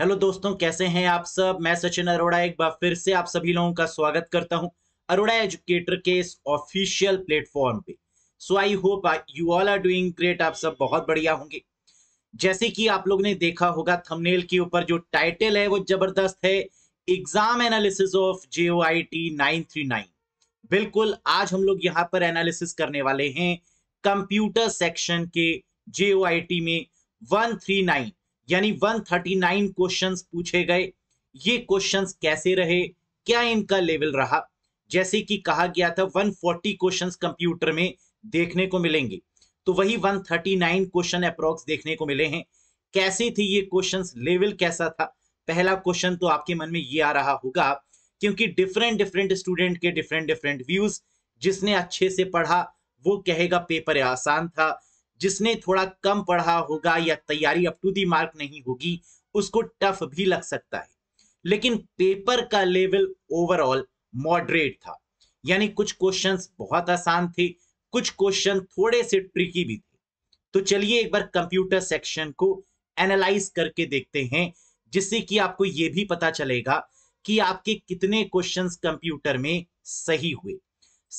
Hello दोस्तों कैसे हैं आप सब मैं सचिन अरोड़ा एक बार फिर से आप सभी लोगों का स्वागत करता हूं अरोड़ा एजुकेटर के इस ऑफिशियल प्लेटफॉर्म पे so I hope you all are doing great आप सब बहुत बढ़िया होंगे जैसे कि आप लोग ने देखा होगा थंबनेल के ऊपर जो टाइटल है वो जबरदस्त है exam analysis of J O I T nine three nine बिल्कुल आज हम लोग यहाँ पर एनालिसिस करने वाले हैं कंप्यूटर सेक्शन के जे ओ आई टी में वन थ्री नाइन यानी 139 क्वेश्चंस पूछे गए ये क्वेश्चंस कैसे रहे क्या इनका लेवल रहा जैसे कि कहा गया था 140 क्वेश्चंस कंप्यूटर में देखने को मिलेंगे तो वही 139 क्वेश्चन अप्रोक्स देखने को मिले हैं कैसे थे ये क्वेश्चन लेवल कैसा था पहला क्वेश्चन तो आपके मन में ये आ रहा होगा क्योंकि डिफरेंट डिफरेंट स्टूडेंट के डिफरेंट डिफरेंट व्यूज जिसने अच्छे से पढ़ा वो कहेगा पेपर आसान था जिसने थोड़ा कम पढ़ा होगा या तैयारी अप टू दी मार्क नहीं होगी उसको टफ भी लग सकता है लेकिन पेपर का लेवल ओवरऑल मॉडरेट था यानी कुछ क्वेश्चंस बहुत आसान थे कुछ क्वेश्चन थोड़े से ट्रिकी भी थे तो चलिए एक बार कंप्यूटर सेक्शन को एनालाइज करके देखते हैं जिससे कि आपको ये भी पता चलेगा कि आपके कितने क्वेश्चंस कंप्यूटर में सही हुए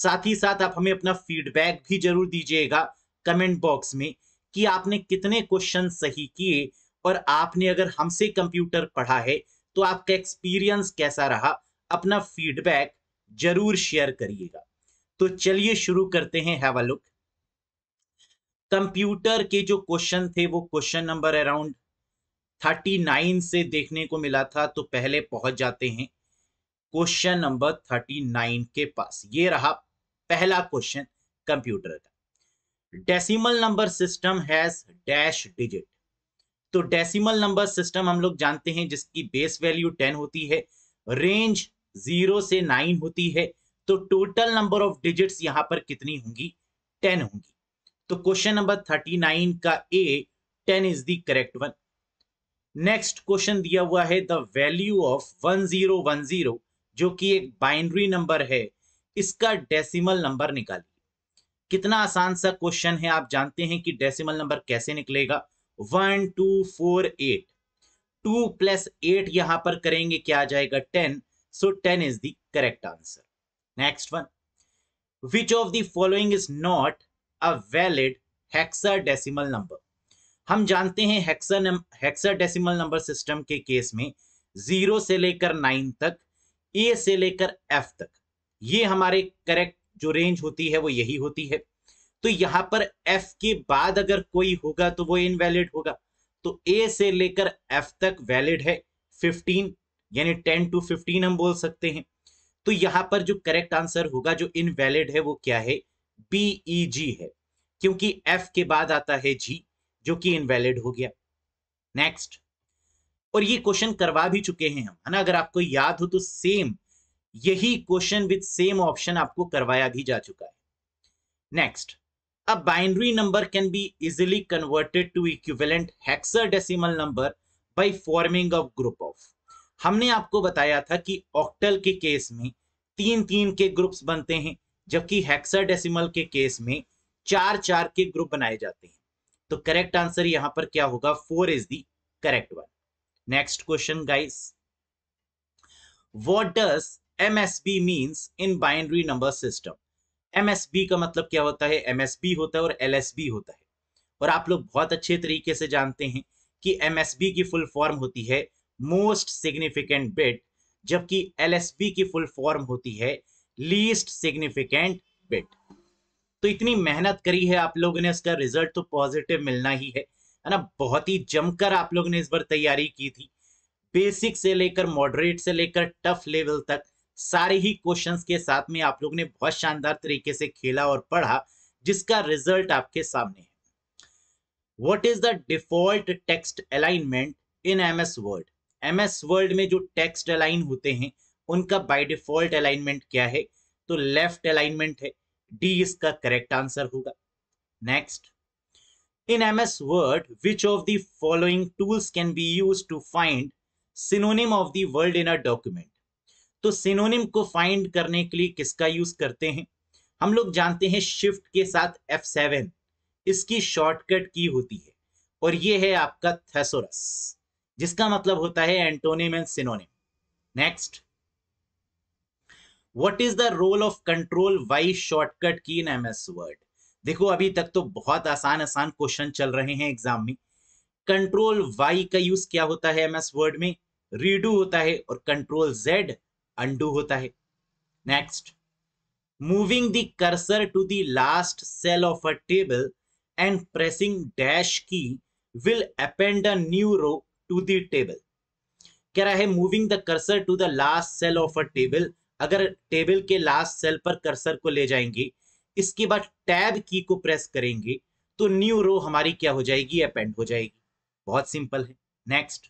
साथ ही साथ आप हमें अपना फीडबैक भी जरूर दीजिएगा कमेंट बॉक्स में कि आपने कितने क्वेश्चन सही किए और आपने अगर हमसे कंप्यूटर पढ़ा है तो आपका एक्सपीरियंस कैसा रहा अपना फीडबैक जरूर शेयर करिएगा तो चलिए शुरू करते हैं हैव अ लुक कंप्यूटर के जो क्वेश्चन थे वो क्वेश्चन नंबर अराउंड 39 से देखने को मिला था तो पहले पहुंच जाते हैं क्वेश्चन नंबर 39 के पास ये रहा पहला क्वेश्चन कंप्यूटर का decimal number system has dash digit तो डेसिमल नंबर सिस्टम हम लोग जानते हैं जिसकी बेस वैल्यू टेन होती है रेंज जीरो से नाइन होती है तो टोटल नंबर ऑफ डिजिट्स यहां पर कितनी होंगी टेन होंगी तो क्वेश्चन नंबर थर्टी नाइन का A ten is the correct one next question दिया हुआ है the value of one zero one zero जो कि एक बाइनरी नंबर है इसका डेसिमल नंबर निकालिए कितना आसान सा क्वेश्चन है आप जानते हैं कि डेसिमल नंबर कैसे निकलेगा one two four eight two plus eight यहां पर करेंगे क्या आ जाएगा ten so ten is the correct answer next one which of the following is not a valid hexadecimal number हम जानते हैं hexa hexadecimal number system के केस में जीरो से लेकर नाइन तक ए से लेकर एफ तक ये हमारे करेक्ट जो रेंज होती है वो यही होती है तो यहाँ पर f के बाद अगर कोई होगा तो वो इनवैलिड होगा तो a से लेकर f तक वैलिड है 15 यानी 10 टू 15 हम बोल सकते हैं तो यहाँ पर जो करेक्ट आंसर होगा जो इनवैलिड है वो क्या है बी ई जी है क्योंकि एफ के बाद आता है जी जो कि इनवैलिड हो गया नेक्स्ट और ये क्वेश्चन करवा भी चुके हैं हम है ना अगर आपको याद हो तो सेम यही क्वेश्चन विद सेम ऑप्शन आपको करवाया भी जा चुका है next binary number can be easily converted to equivalent hexadecimal number by forming of group of हमने आपको बताया था कि ऑक्टल के केस में तीन तीन के ग्रुप्स बनते हैं जबकि हेक्सर डेसिमल के केस में चार चार के ग्रुप बनाए जाते हैं तो करेक्ट आंसर यहां पर क्या होगा four is the correct one next question guys what does MSB means in binary number system. MSB का मतलब क्या होता है MSB होता है और LSB होता है और आप लोग बहुत अच्छे तरीके से जानते हैं कि MSB की फुल फॉर्म होती है मोस्ट सिग्निफिकेंट बिट जबकि LSB की फुल फॉर्म होती है लीस्ट सिग्निफिकेंट बिट तो इतनी मेहनत करी है आप लोगों ने उसका रिजल्ट तो पॉजिटिव मिलना ही है है ना बहुत ही जमकर आप लोगों ने इस बार तैयारी की थी बेसिक से लेकर मॉडरेट से लेकर टफ लेवल तक सारे ही क्वेश्चंस के साथ में आप लोग ने बहुत शानदार तरीके से खेला और पढ़ा जिसका रिजल्ट आपके सामने है what is the default text alignment in M S Word M S Word में जो टेक्स्ट अलाइन होते हैं उनका बाई डिफॉल्ट अलाइनमेंट क्या है तो लेफ्ट अलाइनमेंट है डी इसका करेक्ट आंसर होगा next In MS Word, which of the following tools can be used to find synonym of the word in a document? तो सिनोनिम को फाइंड करने के लिए किसका यूज करते हैं हम लोग जानते हैं शिफ्ट के साथ एफ सेवन इसकी शॉर्टकट की होती है और ये है आपका थेसोरस जिसका मतलब होता है antonym and synonym next what is the role of control Y shortcut key in MS word देखो अभी तक तो बहुत आसान आसान क्वेश्चन चल रहे हैं एग्जाम में कंट्रोल वाई का यूज क्या होता है एमएस वर्ड में रीडू होता है और कंट्रोल जेड अंडू होता है next moving the cursor to the last cell of a table and pressing dash key will append a new row to the table कह रहा है moving the cursor to the last cell of a table अगर table के last cell पर cursor को ले जाएंगे इसके बाद टैब की को प्रेस करेंगे तो न्यू रो हमारी क्या हो जाएगी अपेंड हो जाएगी बहुत सिंपल है next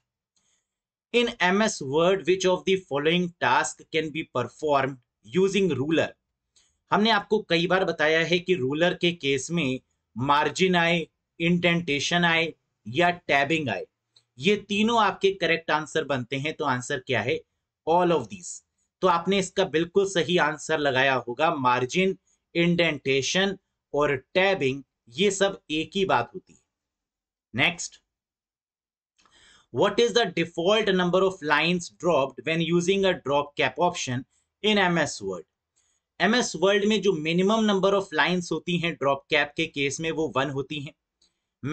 In MS Word, which of the following task can be performed using ruler? हमने आपको कई बार बताया है कि रूलर के केस में मार्जिन आए इंटेंटेशन आए या टैबिंग आए ये तीनों आपके करेक्ट आंसर बनते हैं तो आंसर क्या है ऑल ऑफ दीज तो आपने इसका बिल्कुल सही आंसर लगाया होगा मार्जिन इंडेंटेशन और टैबिंग ये सब एक ही बात होती है next what is the default number of lines dropped when using a drop cap option in MS Word. MS Word में जो minimum number ऑफ lines होती हैं drop cap के केस में वो वन होती हैं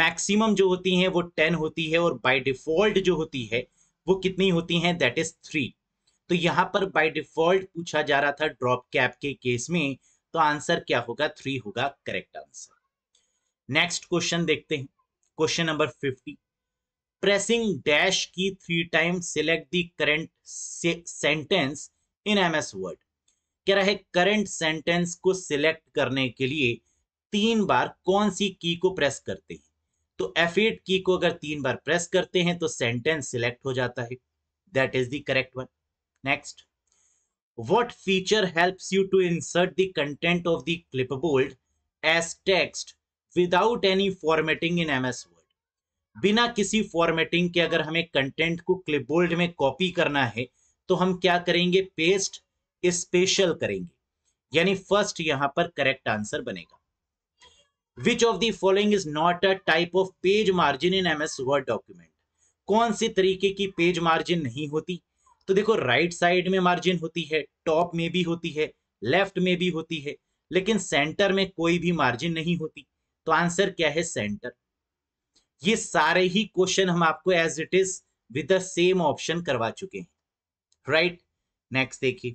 मैक्सिमम जो होती हैं वो टेन होती है और बाय डिफॉल्ट जो होती है वो कितनी होती हैं दैट इज थ्री तो यहाँ पर बाय डिफॉल्ट पूछा जा रहा था ड्रॉप कैप के केस में तो आंसर क्या होगा थ्री होगा करेक्ट आंसर नेक्स्ट क्वेश्चन देखते हैं question number fifty pressing dash key three time select the current sentence in M S Word कह रहा है करेंट सेंटेंस को सिलेक्ट करने के लिए तीन बार कौन सी की को प्रेस करते हैं तो F8 की को अगर तीन बार प्रेस करते हैं तो सेंटेंस सिलेक्ट हो जाता है that is the correct one next what feature helps you to insert the content of the clipboard as text without any formatting in MS Word बिना किसी फॉर्मेटिंग के अगर हमें कंटेंट को क्लिपबोर्ड में कॉपी करना है तो हम क्या करेंगे पेस्ट स्पेशल करेंगे यानी फर्स्ट यहां पर करेक्ट आंसर बनेगा which of the following is not a type of page margin in M S Word document कौन सी तरीके की पेज मार्जिन नहीं होती तो देखो राइट right साइड में मार्जिन होती है टॉप में भी होती है लेफ्ट में भी होती है लेकिन सेंटर में कोई भी मार्जिन नहीं होती तो आंसर क्या है सेंटर ये सारे ही क्वेश्चन हम आपको as it is with the same option करवा चुके हैं राइट नेक्स्ट देखिए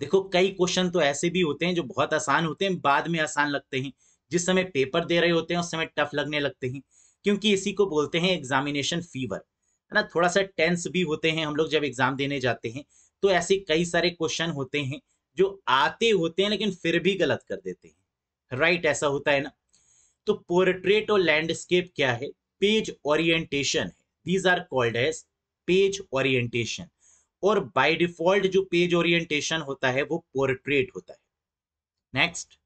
देखो कई क्वेश्चन तो ऐसे भी होते हैं जो बहुत आसान होते हैं बाद में आसान लगते हैं जिस समय पेपर दे रहे होते हैं उस समय टफ लगने लगते हैं क्योंकि इसी को बोलते हैं एग्जामिनेशन फीवर है ना थोड़ा सा टेंस भी होते हैं हम लोग जब एग्जाम देने जाते हैं तो ऐसे कई सारे क्वेश्चन होते हैं जो आते होते हैं लेकिन फिर भी गलत कर देते हैं राइट ऐसा होता है ना तो पोर्ट्रेट और लैंडस्केप क्या है पेज ओरिएंटेशन है these are called as page orientation और बाय डिफॉल्ट जो पेज ओरिएंटेशन होता है वो पोर्ट्रेट होता है next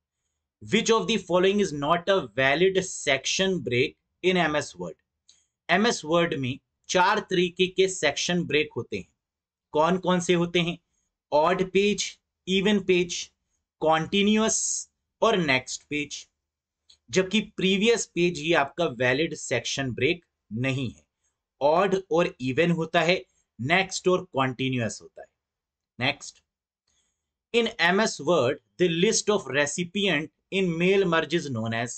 which of the following is not a valid section break in M S Word M S Word में चार तरीके के सेक्शन ब्रेक होते हैं कौन कौन से होते हैं odd page even page continuous और नेक्स्ट पेज जबकि प्रीवियस पेज ही आपका वैलिड सेक्शन ब्रेक नहीं है ऑड और इवन होता है नेक्स्ट और कॉन्टिन्यूस होता है next in M S Word the list of recipient in mail merge is known as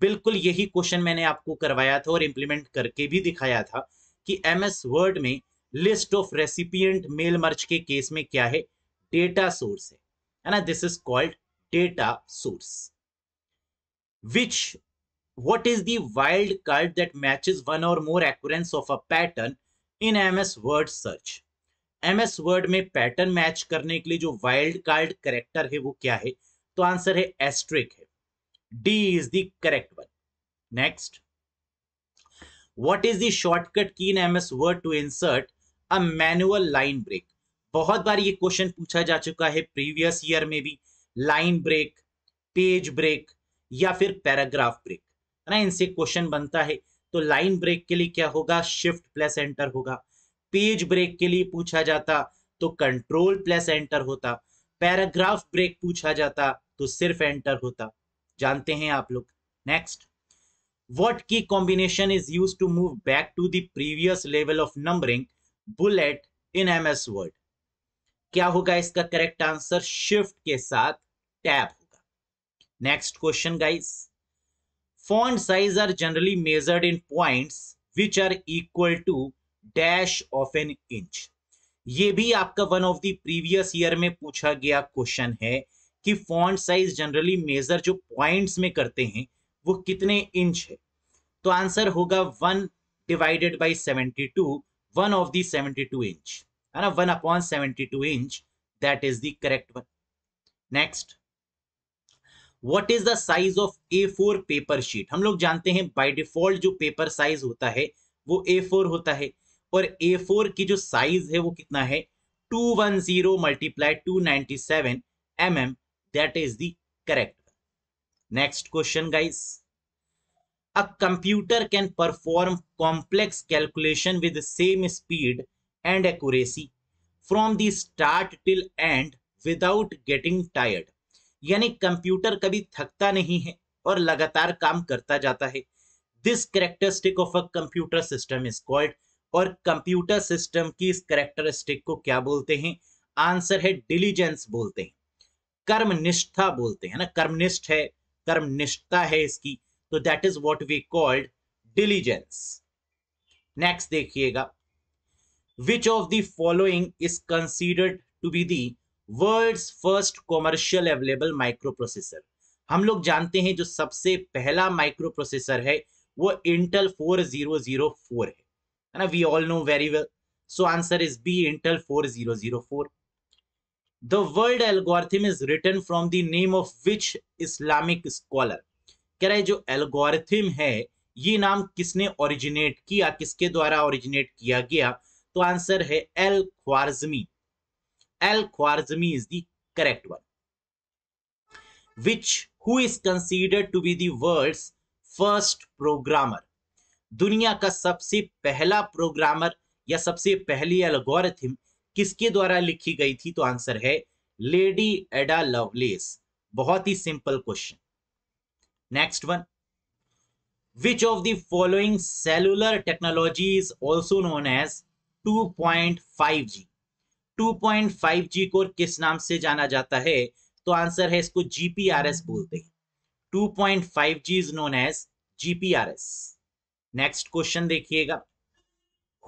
बिल्कुल यही क्वेश्चन मैंने आपको करवाया था और इंप्लीमेंट करके भी दिखाया था कि एम एस वर्ड में list of recipient mail merge के केस में क्या है डेटा सोर्स है ना this is called data source which what is the wild card one or more x of a pattern in pattern in ms word search ms word में pattern match करने के लिए जो वाइल्ड कार्ड करेक्टर है वो क्या है तो आंसर है एस्ट्रिक है D is the correct one next what is the shortcut key in MS Word to insert a manual line break बहुत बार ये क्वेश्चन पूछा जा चुका है प्रीवियस ईयर में भी लाइन ब्रेक पेज ब्रेक या फिर पैराग्राफ ब्रेक है ना इनसे क्वेश्चन बनता है तो लाइन ब्रेक के लिए क्या होगा शिफ्ट प्लस एंटर होगा पेज ब्रेक के लिए पूछा जाता तो कंट्रोल प्लस एंटर होता पैराग्राफ ब्रेक पूछा जाता तो सिर्फ एंटर होता जानते हैं आप लोग next what key combination is use to move back to दीवियस level of numbering bullet in M S Word क्या होगा इसका करेक्ट आंसर शिफ्ट के साथ tab Next question guys. Font size are generally measured in points which are equal to dash of an inch. ये भी आपका one of the previous year में पूछा गया क्वेश्चन है कि फॉन्ट साइज जनरली मेजर जो पॉइंट्स में करते हैं वो कितने इंच है तो आंसर होगा one divided by seventy two one of the seventy two inch है ना one upon seventy two inch that is the correct one next what is the size of A four paper sheet हम लोग जानते हैं by default जो paper size होता है वो ए फोर होता है और ए फोर की जो साइज है वो कितना है two one zero multiply two ninety seven M M that is the correct next question guys a computer can perform complex calculation with same speed and accuracy from the start till end without getting tired यानी computer कभी थकता नहीं है और लगातार काम करता जाता है this characteristic of a computer system is called और कंप्यूटर सिस्टम की इस करेक्टरिस्टिक को क्या बोलते हैं आंसर है डिलीजेंस बोलते हैं कर्मनिष्ठा बोलते हैं ना कर्मनिष्ठ है कर्मनिष्ठता है इसकी तो that is what we called diligence next देखिएगा which of the following is considered to be the world's first commercial available microprocessor हम लोग जानते हैं जो सबसे पहला माइक्रो प्रोसेसर है वो इंटेल 4004 है है ना we all know very well so answer is B Intel 4004 the word algorithm is written from the name of which Islamic scholar कह रहा है जो एल्गोरिथम है ये नाम किसने ओरिजिनेट किया किसके द्वारा ओरिजिनेट किया गया तो आंसर है al Khwarizmi Al-Khwarizmi is the correct one. Which, who is considered to be the world's first programmer? दुनिया का सबसे पहला प्रोग्रामर या सबसे पहली एल्गोरिथम किसके द्वारा लिखी गई थी तो आंसर है लेडी एडा लवलेस बहुत ही simple question next one which of the following cellular technology is also known as 2.5G? 2.5G कोर किस नाम से जाना जाता है तो आंसर है इसको जीपीआरएस बोलते हैं 2.5G is known as GPRS next question देखिएगा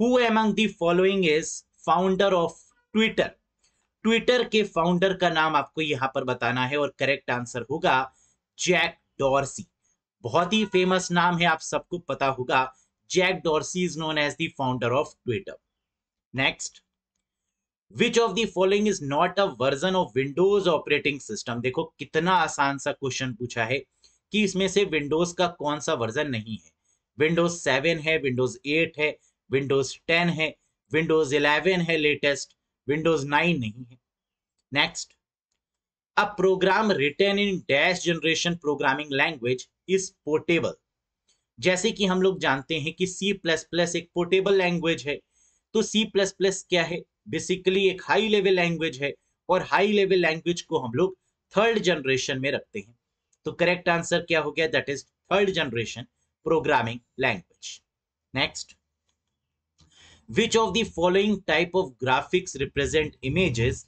who among following is founder of Twitter Twitter के फाउंडर का नाम आपको यहां पर बताना है और करेक्ट आंसर होगा जैक डॉर्सी बहुत ही फेमस नाम है आप सबको पता होगा Jack Dorsey is known as the founder of Twitter next which of the following is not a version of Windows operating system देखो कितना आसान सा क्वेश्चन पूछा है कि इसमें से विंडोज का कौन सा वर्जन नहीं है विंडोज सेवन है विंडोज एट है विंडोज टेन है विंडोज इलेवन है लेटेस्ट विंडोज नाइन नहीं है next a program written in dash generation programming language is portable जैसे कि हम लोग जानते हैं कि C++ एक पोर्टेबल लैंग्वेज है तो C++ क्या है बेसिकली एक हाई लेवल लैंग्वेज है और हाई लेवल लैंग्वेज को हम लोग थर्ड जनरेशन में रखते हैं तो करेक्ट आंसर क्या हो गया that is third generation programming language next which of the following type of graphics represent images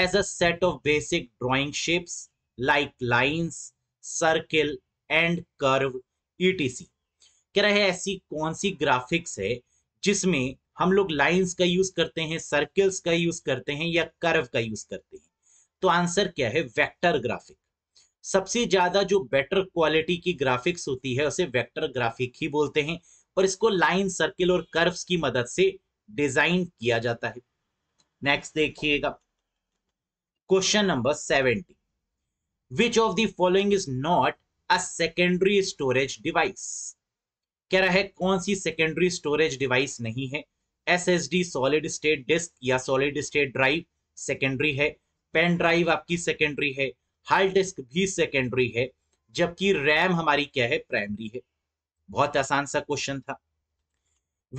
as a set of basic drawing shapes like lines circle and curve etc कह रहे हैं ऐसी कौन सी graphics है जिसमें हम लोग लाइन्स का यूज करते हैं सर्कल्स का यूज करते हैं या कर्व का यूज करते हैं तो आंसर क्या है वेक्टर ग्राफिक सबसे ज्यादा जो बेटर क्वालिटी की ग्राफिक्स होती है उसे वेक्टर ग्राफिक ही बोलते हैं और इसको लाइन सर्किल और कर्व्स की मदद से डिजाइन किया जाता है नेक्स्ट देखिएगा question number seventy which of the following is not a secondary storage device कह रहा है कौन सी सेकेंडरी स्टोरेज डिवाइस नहीं है S S D solid state disk या सॉलिड स्टेट ड्राइव सेकेंडरी है पेन ड्राइव आपकी सेकेंडरी है हार्ड डिस्क भी सेकेंडरी है जबकि रैम हमारी क्या है प्राइमरी है बहुत आसान सा क्वेश्चन था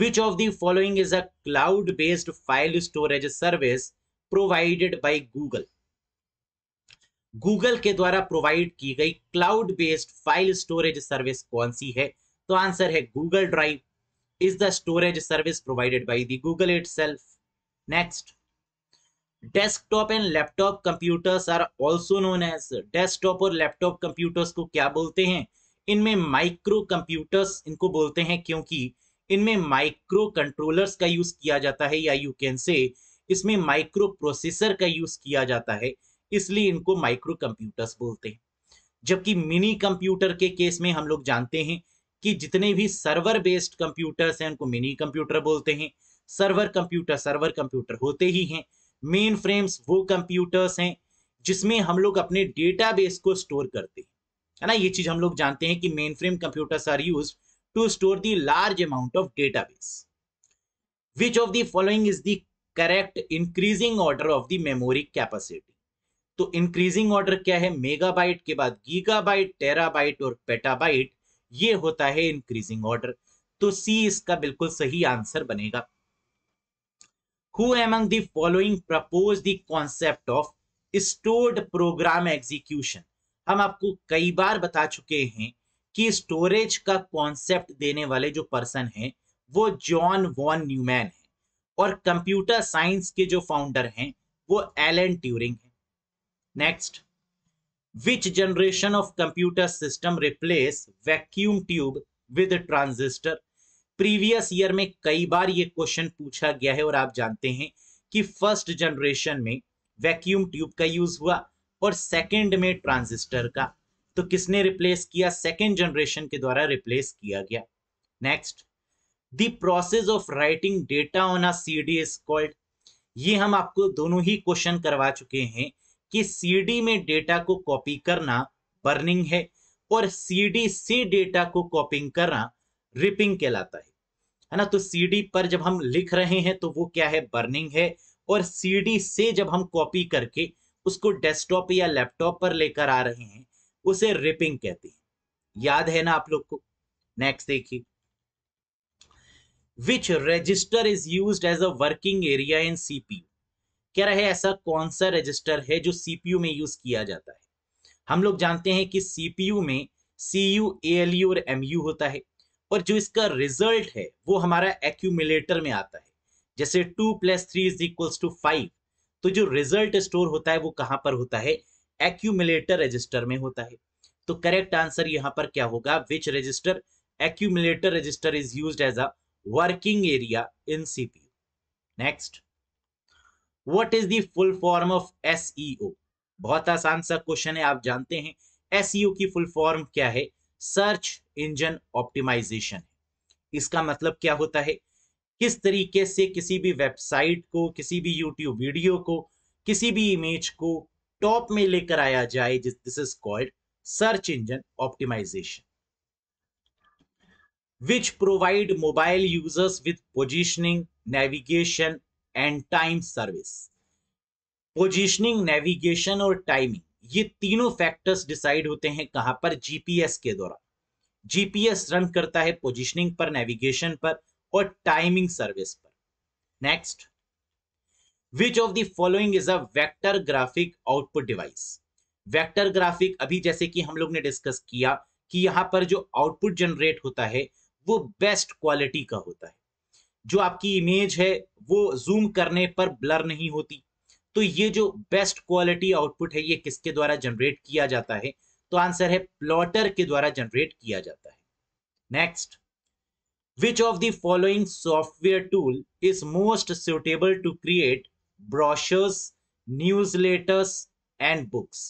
which of the following is a cloud based file storage service provided by Google Google के द्वारा प्रोवाइड की गई cloud based file storage service कौन सी है तो आंसर है Google drive is the storage service provided by the Google itself. Next, desktop and laptop computers are also known as desktop और लैपटॉप कंप्यूटर्स को क्या बोलते हैं इनमें माइक्रो कंप्यूटर्स इनको बोलते हैं क्योंकि इनमें माइक्रो कंट्रोलर्स का यूज किया जाता है या यू कैन से इसमें माइक्रो प्रोसेसर का यूज किया जाता है इसलिए इनको माइक्रो कंप्यूटर्स बोलते हैं जबकि मिनी कंप्यूटर के केस में हम लोग जानते हैं कि जितने भी सर्वर बेस्ड कंप्यूटर्स हैं उनको मिनी कंप्यूटर बोलते हैं सर्वर कंप्यूटर सर्वर कंप्यूटर होते ही हैं मेन फ्रेम्स वो कंप्यूटर्स हैं जिसमें हम लोग अपने डेटाबेस को स्टोर करते हैं है ना ये चीज हम लोग जानते हैं कि mainframe computers are use to store the large amount of database which of the following is the correct increasing order of the memory capacity तो इंक्रीजिंग ऑर्डर क्या है मेगाबाइट के बाद गीगाबाइट टेराबाइट और petabyte ये होता है increasing order तो सी इसका बिल्कुल सही आंसर बनेगा who among the following proposed the concept of stored program हम आपको कई बार बता चुके हैं कि स्टोरेज का कॉन्सेप्ट देने वाले जो पर्सन हैं वो जॉन वॉन न्यूमैन है और कंप्यूटर साइंस के जो फाउंडर हैं वो एलन ट्यूरिंग है next which generation of computer system replace vacuum tube with transistor previous year में कई बार ये क्वेश्चन पूछा गया है और आप जानते हैं कि फर्स्ट जनरेशन में वैक्यूम ट्यूब का यूज हुआ और सेकंड में ट्रांजिस्टर का तो किसने रिप्लेस किया सेकंड जनरेशन के द्वारा रिप्लेस किया गया next the process of writing data on a CD is called ये हम आपको दोनों ही क्वेश्चन करवा चुके हैं कि सीडी में डेटा को कॉपी करना बर्निंग है और सीडी से डेटा को कॉपिंग करना रिपिंग कहलाता है है ना तो सीडी पर जब हम लिख रहे हैं तो वो क्या है बर्निंग है और सीडी से जब हम कॉपी करके उसको डेस्कटॉप या लैपटॉप पर लेकर आ रहे हैं उसे रिपिंग कहते हैं याद है ना आप लोग को नेक्स्ट देखिए which register is use as a working area in CPU कह रहे ऐसा कौन सा रजिस्टर है जो सीपीयू में यूज किया जाता है हम लोग जानते हैं कि सीपीयू में सी यू एल यू और एम यू होता है और जो इसका रिजल्ट है वो हमारा एक्यूमिलेटर में आता है जैसे two plus three is equal to five तो जो रिजल्ट स्टोर होता है वो कहां पर होता है एक्यूमिलेटर रजिस्टर में होता है तो करेक्ट आंसर यहां पर क्या होगा which register accumulator register is use as a working area in CPU next what is the full form of SEO बहुत आसान सा क्वेश्चन है आप जानते हैं एसईओ e की फुल फॉर्म क्या है सर्च इंजन ऑप्टिमाइजेशन इसका मतलब क्या होता है किस तरीके से किसी भी वेबसाइट को किसी भी यूट्यूब वीडियो को किसी भी इमेज को टॉप में लेकर आया जाए जिस this is called search engine optimization which provide mobile users with positioning navigation and time service positioning navigation और टाइमिंग ये तीनों फैक्टर्स डिसाइड होते हैं कहां पर जीपीएस के दौरान जीपीएस रन करता है पोजीशनिंग पर नेविगेशन पर और टाइमिंग सर्विस पर next which of the following is a vector graphic output device vector graphic अभी जैसे कि हम लोग ने डिस्कस किया कि यहाँ पर जो आउटपुट जनरेट होता है वो बेस्ट क्वालिटी का होता है जो आपकी इमेज है वो जूम करने पर ब्लर नहीं होती तो ये जो बेस्ट क्वालिटी आउटपुट है ये किसके द्वारा जनरेट किया जाता है तो आंसर है प्लॉटर के द्वारा जनरेट किया जाता है next of of following software tool is most suitable to create brochures newsletters and books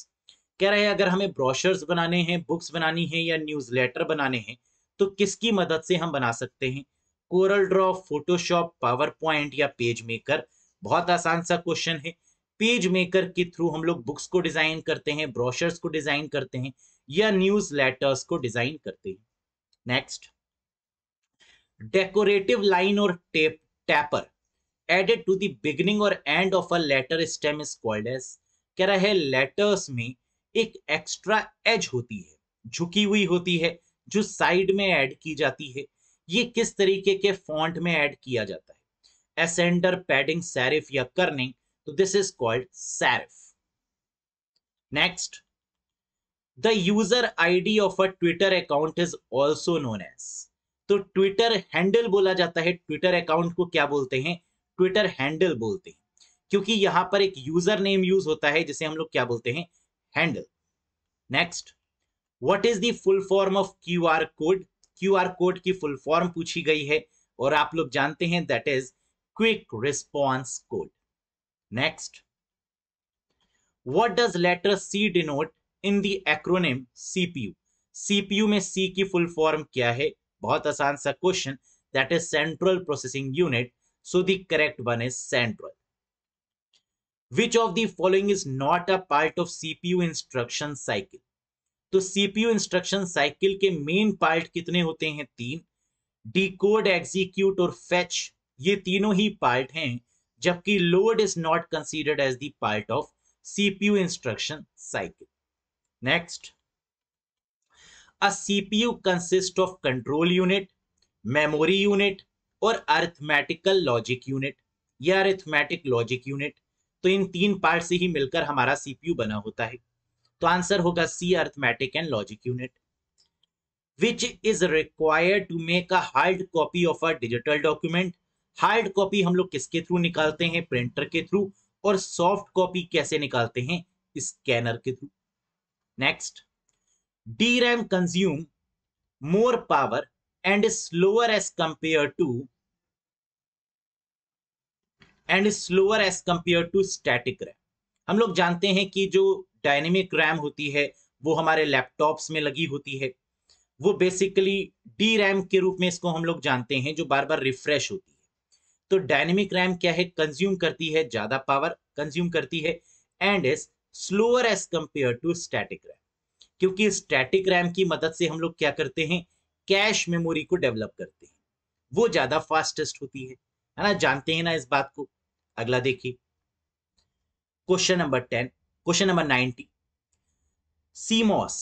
कह रहे हैं अगर हमें ब्रॉशर्स बनाने हैं बुक्स बनानी है या न्यूज बनाने हैं तो किसकी मदद से हम बना सकते हैं Corel draw Photoshop PowerPoint या पेज मेकर बहुत आसान सा क्वेश्चन है पेज मेकर के थ्रू हम लोग बुक्स को डिजाइन करते हैं ब्रोशर्स को डिजाइन करते हैं या न्यूज लेटर्स को डिजाइन करते हैं नेक्स्ट डेकोरेटिव लाइन और tape taper added to the और end of a letter stem is called as कह रहा है लेटर्स में एक एक्स्ट्रा एज होती है झुकी हुई होती है जो साइड में ऐड की जाती है ये किस तरीके के फॉन्ट में ऐड किया जाता है एसेंडर पैडिंग सैरिफ या कर्निंग तो this is called serif next the user ID of a Twitter account is also known as तो ट्विटर हैंडल बोला जाता है ट्विटर अकाउंट को क्या बोलते हैं ट्विटर हैंडल बोलते हैं क्योंकि यहां पर एक यूजर नेम यूज होता है जिसे हम लोग क्या बोलते हैं handle next what is the full form of QR code Q R code की फुल फॉर्म पूछी गई है और आप लोग जानते हैं that is quick response code next what does letter C denote in the acronym CPU CPU में सी की फुल फॉर्म क्या है बहुत आसान सा question that is central processing unit so the correct one is central which of the following is not a part of cpu instruction तो CPU instruction cycle के main part कितने होते हैं तीन डिकोड एग्जीक्यूट और फेच ये तीनों ही part हैं जबकि load is not considered as the part of CPU instruction cycle next a CPU consist of control unit memory unit और अर्थमेटिकल लॉजिक यूनिट या अर्थमेटिक लॉजिक यूनिट तो इन तीन पार्ट से ही मिलकर हमारा सीपीयू बना होता है तो आंसर होगा C arithmetic and logic unit which is required to make a hard copy of a digital document hard copy हम लोग किसके थ्रू निकालते हैं प्रिंटर के थ्रू और सॉफ्ट कॉपी कैसे निकालते हैं स्कैनर के through next D RAM consume more power and slower as compare to and slower as compare to static RAM हम लोग जानते हैं कि जो डायनेमिक रैम होती है वो हमारे लैपटॉप्स में लगी होती है वो बेसिकली डी रैम के रूप में इसको हम लोग जानते हैं जो बार बार रिफ्रेश होती है तो डायनेमिक रैम क्या है कंज्यूम करती है ज्यादा पावर कंज्यूम करती है and is slower as compare to static RAM क्योंकि स्टैटिक रैम की मदद से हम लोग क्या करते हैं कैश मेमोरी को डेवलप करते हैं वो ज्यादा फास्टेस्ट होती है है ना जानते हैं ना इस बात को अगला देखिए question number ten Question number 90. CMOS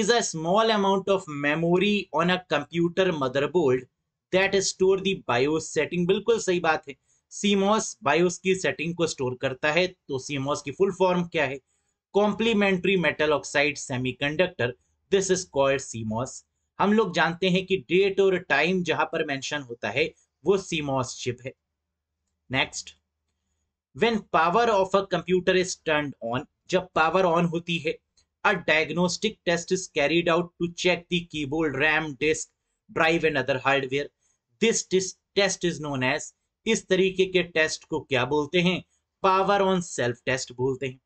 is a small amount of memory on a computer motherboard that store the BIOS setting बिल्कुल सही बात है सीमोस बायोस की सेटिंग को स्टोर करता है तो सीमोस की फुल फॉर्म क्या है complementary metal oxide semiconductor this is called CMOS हम लोग जानते हैं कि डेट और टाइम जहां पर मेंशन होता है वो सीमोस चिप है next when power of a computer is turn on जब पावर ऑन होती है a diagnostic test is carried out to check the keyboard RAM disk drive and other hardware this test is known as इस तरीके के test को क्या बोलते हैं पावर ऑन सेल्फ टेस्ट बोलते हैं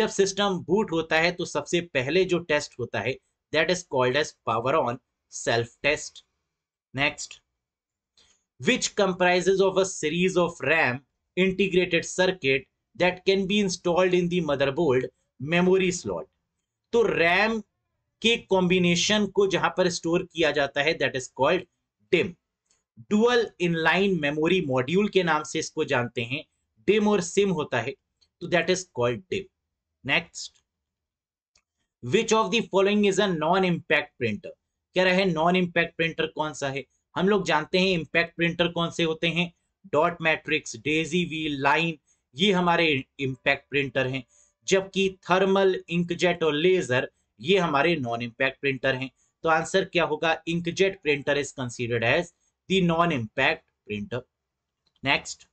जब सिस्टम बूट होता है तो सबसे पहले जो टेस्ट होता है that is called as power on self test next which comprises of a series of RAM integrated circuit that can be installed in the motherboard memory slot तो RAM के कॉम्बिनेशन को जहां पर स्टोर किया जाता है that is called DIMM dual inline memory module के नाम से इसको जानते हैं डिम और सिम होता है तो that is called DIMM next which of the following is a non impact printer क्या रहे नॉन इम्पैक्ट प्रिंटर कौन सा है हम लोग जानते हैं इम्पैक्ट प्रिंटर कौन से होते हैं dot matrix daisy wheel line ये हमारे इम्पैक्ट प्रिंटर हैं जबकि थर्मल इंकजेट और लेजर ये हमारे नॉन इम्पैक्ट प्रिंटर हैं तो आंसर क्या होगा inkjet printer is considered as the non impact printer next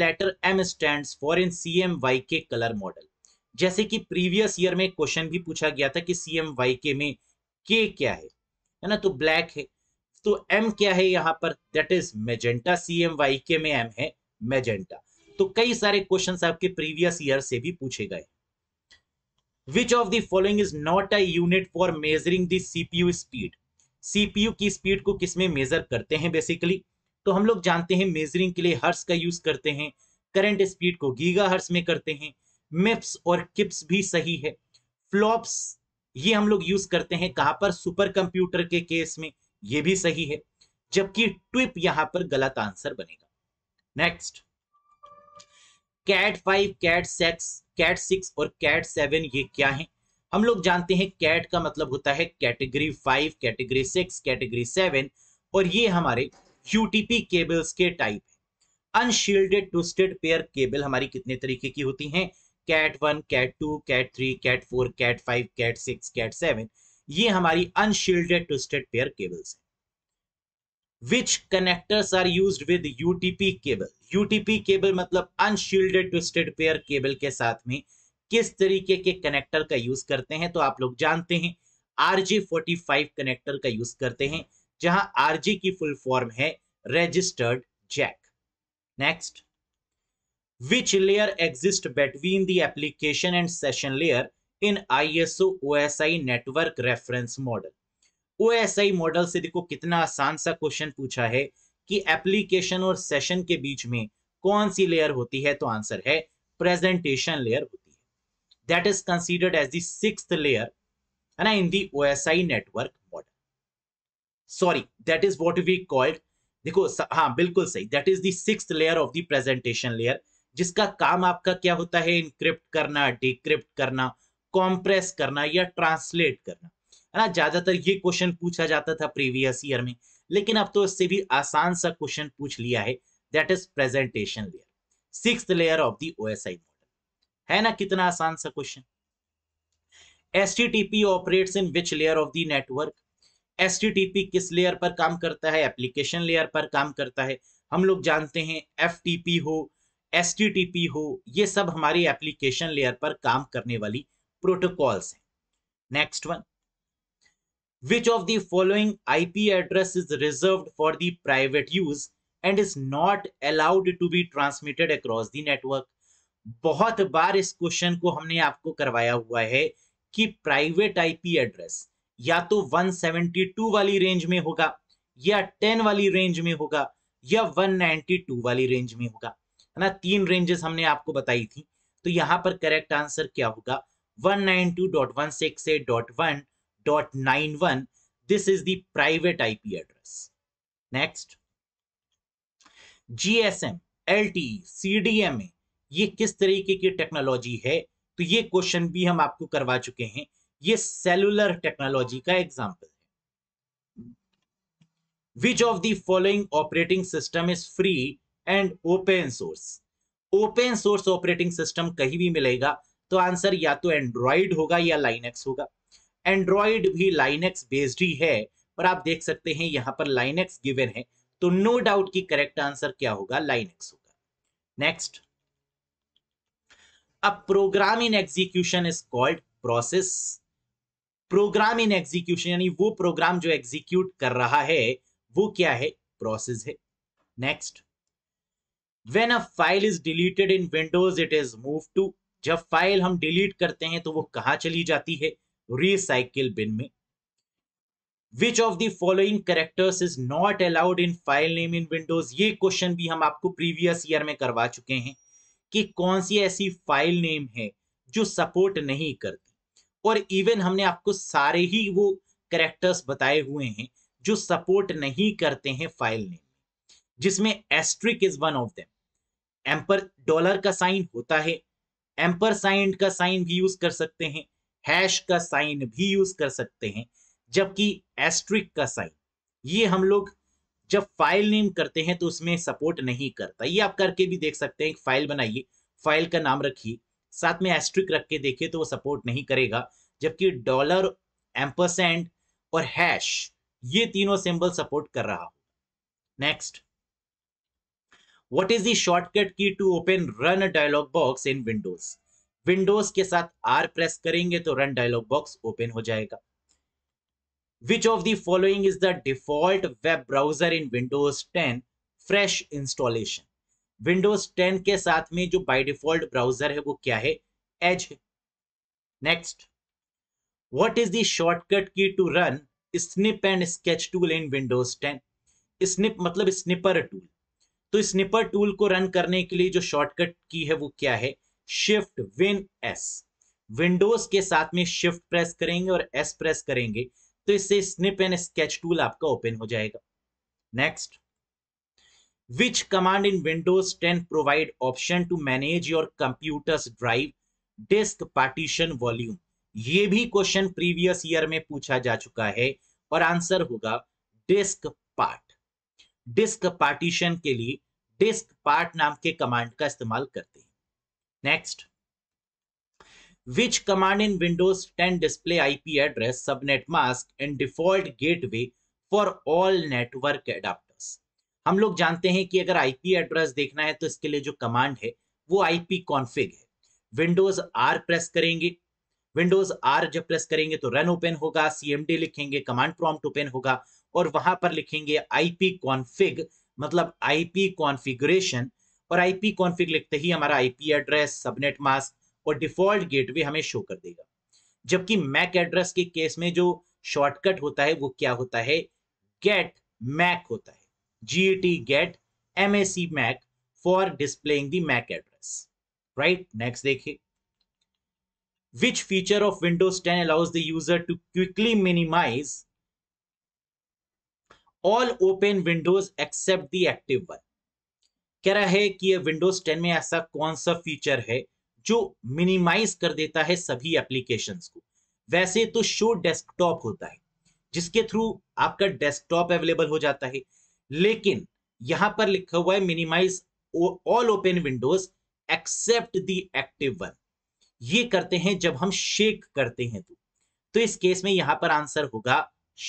letter M stand for in C M Y के कलर मॉडल जैसे कि प्रीवियस ईयर में क्वेश्चन भी पूछा गया था कि सी एम वाई के में के क्या है है ना तो ब्लैक है तो एम क्या है यहाँ पर that is magenta C M Y के में एम है मेजेंटा तो कई सारे क्वेश्चन आपके प्रीवियस ईयर से भी पूछे गए which of the following is not a unit for measuring the CPU speed CPU की स्पीड को किसमें मेजर करते हैं बेसिकली तो हम लोग जानते हैं मेजरिंग के लिए हर्स का यूज करते हैं करंट स्पीड को गीगा हर्स में करते हैं मिप्स और किप्स भी सही है फ्लॉप्स ये हम लोग यूज करते हैं कहां पर सुपर कंप्यूटर के केस में ये भी सही है जबकि ट्विप यहां पर गलत आंसर बनेगा next cat five cat six cat six और कैट सेवन ये क्या है हम लोग जानते हैं कैट का मतलब होता है category five category six category seven और ये हमारे यूटीपी केबल्स के टाइप है अनशील्डेड ट्विस्टेड पेयर केबल हमारी कितने तरीके की होती हैं cat one cat two cat three cat four cat five cat six cat seven ये हमारी अनशील्डेड ट्विस्टेड पेयर केबल्स है which connectors are used with UTP cable UTP cable मतलब unshielded twisted pair cable के साथ में किस तरीके के कनेक्टर का यूज करते हैं तो आप लोग जानते हैं RJ45 कनेक्टर का यूज करते हैं जहां RJ की फुल फॉर्म है registered jack next which layer exists between the application and session layer in ISO OSI network reference model O model से देखो कितना आसान सा क्वेश्चन पूछा है कि एप्लीकेशन और सेशन के बीच में कौन सी लेयर होती है तो आंसर है प्रेजेंटेशन लेयर होती है that is considered as the six layer है ना in the O network model sorry that is what we called देखो हाँ बिल्कुल सही that is the six layer of the presentation layer जिसका काम आपका क्या होता है इनक्रिप्ट करना डिक्रिप्ट करना कॉम्प्रेस करना या ट्रांसलेट करना है ना ज्यादातर ये क्वेश्चन पूछा जाता था प्रीवियस ईयर में लेकिन अब तो इससे भी आसान सा क्वेश्चन पूछ लिया है that is presentation layer six layer of the O S I model है ना कितना आसान सा question S T T P operate in which layer of the network S T T P किस लेयर पर काम करता है एप्लीकेशन लेयर पर काम करता है हम लोग जानते हैं एफ टी पी हो एस टी टी पी हो ये सब हमारी एप्लीकेशन लेयर पर काम करने वाली प्रोटोकॉल्स हैं next one Which of the following IP address is reserved for the private use and is not allowed to be transmitted across the network? बहुत बार इस क्वेश्चन को हमने आपको करवाया हुआ है कि प्राइवेट आईपी एड्रेस या तो 172 वाली रेंज में होगा या 10 वाली रेंज में होगा या 192 वाली रेंज में होगा है ना तीन रेंजेस हमने आपको बताई थी तो यहाँ पर करेक्ट आंसर क्या होगा 192.168.1 192.91. This is the private IP address. Next, GSM, LTE, CDMA, ये किस तरीके की टेक्नोलॉजी है तो ये क्वेश्चन भी हम आपको करवा चुके हैं ये सेलुलर टेक्नोलॉजी का एग्जाम्पल है which of the following operating system is free and open source open source operating system कहीं भी मिलेगा तो आंसर या तो एंड्रॉइड होगा या लाइनेक्स होगा एंड्रॉइड भी लाइनेक्स बेस्ड ही है पर आप देख सकते हैं यहां पर लाइनेक्स गिवन है तो नो डाउट की करेक्ट आंसर क्या होगा लाइनेक्स होगा नेक्स्ट अब program in execution is called process program in execution यानी वो प्रोग्राम जो एग्जीक्यूट कर रहा है वो क्या है प्रोसेस है next when a file is deleted in Windows it is move to जब फाइल हम डिलीट करते हैं तो वो कहां चली जाती है recycle bin में which of the following characters is not allowed in file name in Windows ये क्वेश्चन भी हम आपको प्रीवियस ईयर में करवा चुके हैं कि कौन सी ऐसी फाइल नेम है जो सपोर्ट नहीं करती और इवन हमने आपको सारे ही वो करेक्टर्स बताए हुए हैं जो सपोर्ट नहीं करते हैं फाइल नेम जिसमें asterisk is one of them amper dollar का साइन होता है एम्पर साइन का साइन भी यूज कर सकते हैं हैश का साइन भी यूज कर सकते हैं जबकि एस्ट्रिक का साइन ये हम लोग जब फाइल नेम करते हैं तो उसमें सपोर्ट नहीं करता ये आप करके भी देख सकते हैं फाइल बनाइए फाइल का नाम रखिए साथ में एस्ट्रिक रख के देखिए तो वो सपोर्ट नहीं करेगा जबकि डॉलर एम्पसेंड और हैश ये तीनों सिंबल सपोर्ट कर रहा हो next what is the shortcut key to open run dialog box in Windows Windows के साथ आर प्रेस करेंगे तो रन डायलॉग बॉक्स ओपन हो जाएगा which of the following is the default web browser in Windows 10 fresh installation Windows 10 के साथ में जो बाय डिफॉल्ट ब्राउजर है वो क्या है एज है next what is the shortcut key to run snip and sketch tool in Windows 10 snip मतलब स्निपर टूल तो स्निपर टूल को रन करने के लिए जो शॉर्टकट की है वो क्या है शिफ्ट विन एस विंडोज के साथ में शिफ्ट प्रेस करेंगे और एस प्रेस करेंगे तो इससे स्निप एंड स्केच टूल आपका ओपन हो जाएगा next which command in Windows 10 provide option to manage your computer's drive disk partition volume ये भी क्वेश्चन प्रीवियस ईयर में पूछा जा चुका है और आंसर होगा डिस्क पार्ट डिस्क पार्टीशन के लिए डिस्क पार्ट नाम के कमांड का इस्तेमाल करते हैं Next. Which command in Windows 10 display IP address, subnet mask and default gateway for all network adapters? हम लोग जानते हैं कि अगर IP एड्रेस देखना है तो इसके लिए जो कमांड है वो IP कॉन्फ़िग है विंडोज आर प्रेस करेंगे विंडोज आर जब प्रेस करेंगे तो रन ओपन होगा सीएमडी लिखेंगे कमांड प्रॉम्प्ट ओपन होगा और वहां पर लिखेंगे आईपी कॉन्फिग मतलब आईपी कॉन्फिगुरेशन और आईपी कॉन्फ़िग लिखते ही हमारा आईपी एड्रेस सबनेट मास्क और डिफॉल्ट गेटवे हमें शो कर देगा जबकि मैक एड्रेस के केस में जो शॉर्टकट होता है वो क्या होता है गेट मैक होता है G T get MAC MAC for displaying the MAC address right next देखिए which feature of Windows 10 allows the user to quickly minimize all open windows except the active one कह रहा है कि Windows 10 में ऐसा कौन सा फीचर है जो मिनिमाइज कर देता है सभी एप्लीकेशन को वैसे तो शो डेस्कटॉप होता है जिसके थ्रू आपका डेस्कटॉप अवेलेबल हो जाता है लेकिन यहां पर लिखा हुआ है minimise all open windows except the active one ये करते हैं जब हम शेक करते हैं तो तो इस केस में यहां पर आंसर होगा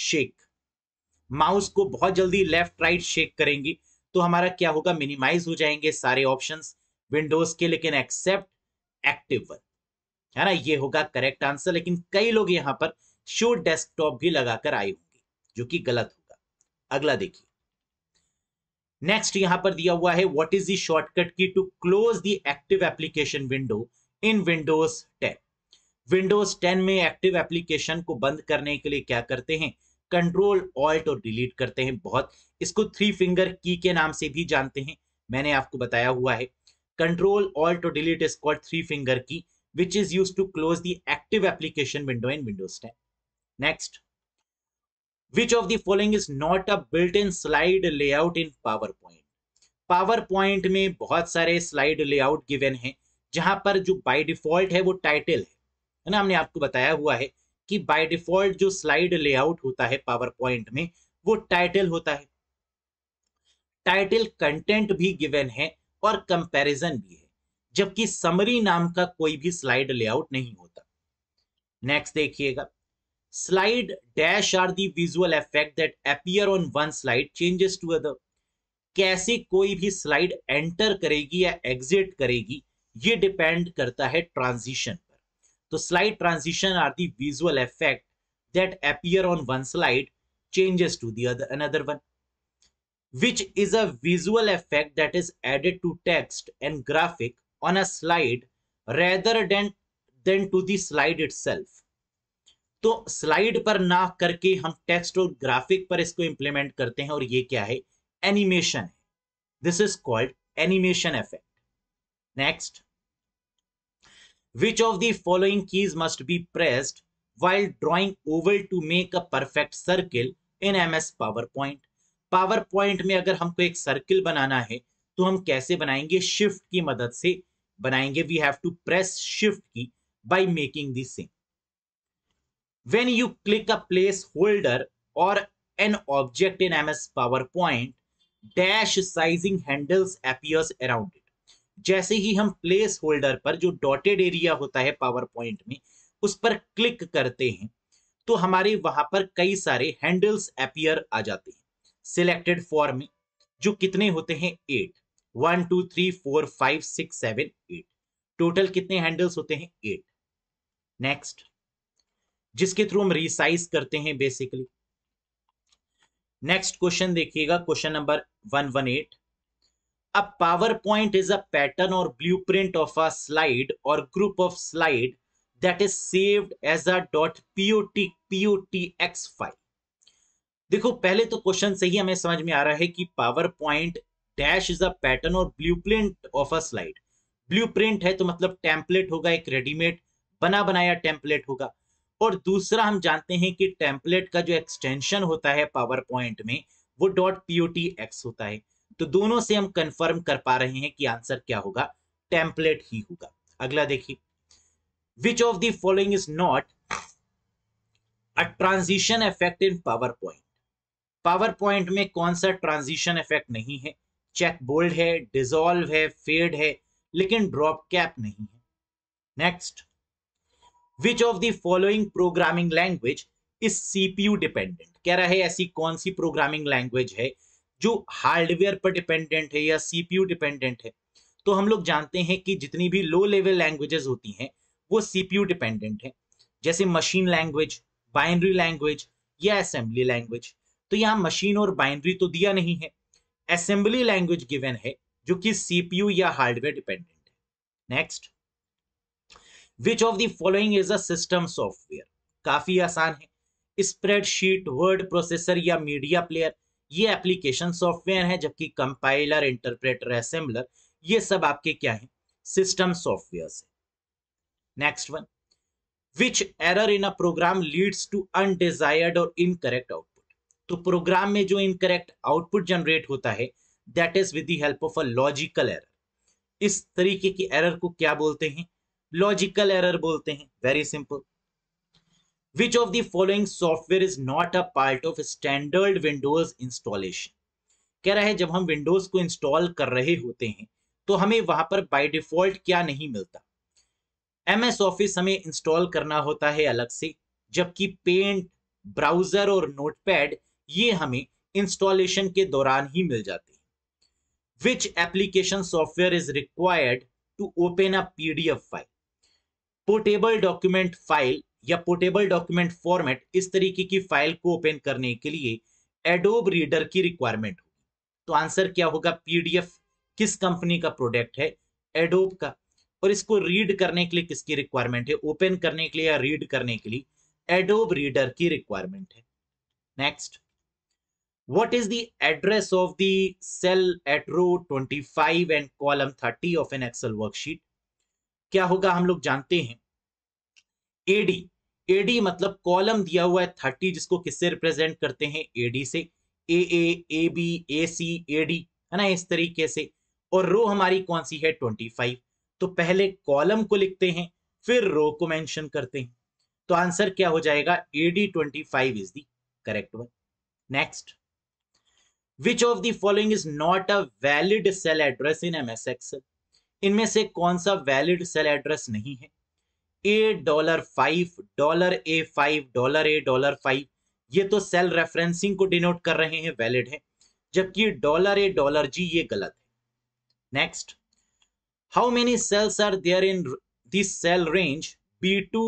शेक माउस को बहुत जल्दी लेफ्ट राइट शेक करेंगे तो हमारा क्या होगा मिनिमाइज हो जाएंगे सारे ऑप्शन विंडोज के लेकिन एक्सेप्ट एक्टिव वन है ना ये होगा करेक्ट आंसर लेकिन कई लोग यहां पर शो डेस्कटॉप भी लगाकर आए होंगे जो कि गलत होगा अगला देखिए नेक्स्ट यहां पर दिया हुआ है what is the shortcut key to close the active application window in Windows 10 Windows 10 में एक्टिव एप्लीकेशन को बंद करने के लिए क्या करते हैं कंट्रोल ऑल्ट और डिलीट करते हैं बहुत इसको थ्री फिंगर की के नाम से भी जानते हैं मैंने आपको बताया हुआ है कंट्रोल ऑल्ट और delete is called three finger key which is use to close the active application window in Windows ten next which of the following is not a built in slide layout in PowerPoint PowerPoint में बहुत सारे slide layout given है जहां पर जो by default है वो title है ना हमने आपको बताया हुआ है कि बाय डिफॉल्ट जो स्लाइड लेआउट होता है पावर पॉइंट में वो टाइटल होता है टाइटल कंटेंट भी गिवन है और कंपैरिजन भी है जबकि समरी नाम का कोई भी स्लाइड लेआउट नहीं होता नेक्स्ट देखिएगा slide dash are the visual effect that appear on one slide changes to other कैसे कोई भी स्लाइड एंटर करेगी या एग्जिट करेगी ये डिपेंड करता है ट्रांजिशन पर तो slide transition are the visual effect that appear on one slide changes to the other another one which is a visual effect that is added to text and graphic on a slide rather than then to the slide it तो slide पर ना करके हम text और graphic पर इसको implement करते हैं और ये क्या है एनिमेशन है this is called animation effect next which of the following keys must be pressed while drawing oval to make a perfect circle in ms powerpoint powerpoint में अगर हमको एक सर्किल बनाना है तो हम कैसे बनाएंगे शिफ्ट की मदद से बनाएंगे we have to press shift key by making the same when you click a placeholder और an object in M S PowerPoint dash sizing handles appears around जैसे ही हम प्लेस होल्डर पर जो डॉटेड एरिया होता है power PowerPoint में उस पर क्लिक करते हैं तो हमारे वहां पर कई सारे हैंडल्स अपियर आ जाते हैं सिलेक्टेड फॉर्म में जो कितने होते हैं eight one two three four five six seven eight total कितने हैंडल्स होते हैं एट नेक्स्ट जिसके थ्रू हम रिसाइज करते हैं बेसिकली नेक्स्ट क्वेश्चन देखिएगा question number one one eight A PowerPoint is a pattern or blueprint of a slide or group of slide that is saved as a .potx file. देखो पहले तो question से ही हमें समझ में आ रहा है कि PowerPoint dash is a pattern और blueprint of a slide blueprint है तो मतलब टेम्पलेट होगा एक रेडीमेड बना बनाया टेम्पलेट होगा और दूसरा हम जानते हैं कि टेम्पलेट का जो एक्सटेंशन होता है पावर पॉइंट में वो डॉट पीओटी एक्स होता है तो दोनों से हम कंफर्म कर पा रहे हैं कि आंसर क्या होगा टेम्पलेट ही होगा अगला देखिए which of the following is not a transition effect in PowerPoint PowerPoint में कौन सा ट्रांजिशन इफेक्ट नहीं है चेक बोल्ड है डिजोल्व है फेड है लेकिन ड्रॉप कैप नहीं है next which of the following programming language is CPU dependent कह रहा है ऐसी कौन सी प्रोग्रामिंग लैंग्वेज है जो हार्डवेयर पर डिपेंडेंट है या सीपीयू डिपेंडेंट है तो हम लोग जानते हैं कि जितनी भी लो लेवल लैंग्वेजेस होती हैं वो सीपीयू डिपेंडेंट है जैसे मशीन लैंग्वेज बाइनरी लैंग्वेज या असेंबली लैंग्वेज तो यहाँ मशीन और बाइनरी तो दिया नहीं है असेंबली लैंग्वेज गिवन है जो कि सीपीयू या हार्डवेयर डिपेंडेंट है next which of the following is a system software काफी आसान है स्प्रेडशीट वर्ड प्रोसेसर या मीडिया प्लेयर ये एप्लीकेशन सॉफ्टवेयर है जबकि कंपाइलर इंटरप्रेटर असेंबलर ये सब आपके क्या है सिस्टम सॉफ्टवेयर है next one which error in a program leads to undesired और इनकरेक्ट आउटपुट तो प्रोग्राम में जो इनकरेक्ट आउटपुट जनरेट होता है that is with the help of a logical error इस तरीके की एरर को क्या बोलते हैं लॉजिकल एरर बोलते हैं very simple Which of the following software is not a part of standard Windows installation? कह रहा है जब हम विंडोज को इंस्टॉल कर रहे होते हैं तो हमें वहां पर बाय डिफॉल्ट क्या नहीं मिलता एम ऑफिस हमें इंस्टॉल करना होता है अलग से जबकि पेंट ब्राउजर और नोटपैड ये हमें इंस्टॉलेशन के दौरान ही मिल जाते हैं which application software is required to open a PDF file portable document file या पोर्टेबल डॉक्यूमेंट फॉर्मेट इस तरीके की फाइल को ओपन करने के लिए एडोब रीडर की रिक्वायरमेंट होगी तो आंसर क्या होगा पीडीएफ किस कंपनी का प्रोडक्ट है एडोब का और इसको रीड करने के लिए किसकी रिक्वायरमेंट है ओपन करने के लिए या रीड करने के लिए एडोब रीडर की रिक्वायरमेंट है next what is the address of क्या होगा हम लोग जानते हैं एडी एडी मतलब कॉलम दिया हुआ है थर्टी जिसको किससे रिप्रेजेंट करते हैं एडी से ए ए A B A C A D है ना इस तरीके से और रो हमारी कौन सी है ट्वेंटी फाइव तो पहले कॉलम को लिखते हैं फिर रो को मेंशन करते हैं तो आंसर क्या हो जाएगा AD twenty five is the correct one next which of the following is not a valid cell address in M S Excel इनमें से कौन सा वैलिड सेल एड्रेस नहीं है A dollar five dollar A five dollar A dollar five ये तो cell referencing को denote कर रहे हैं वैलिड है जबकि डॉलर ए डॉलर जी ये गलत है next how many cells are there in this cell range B two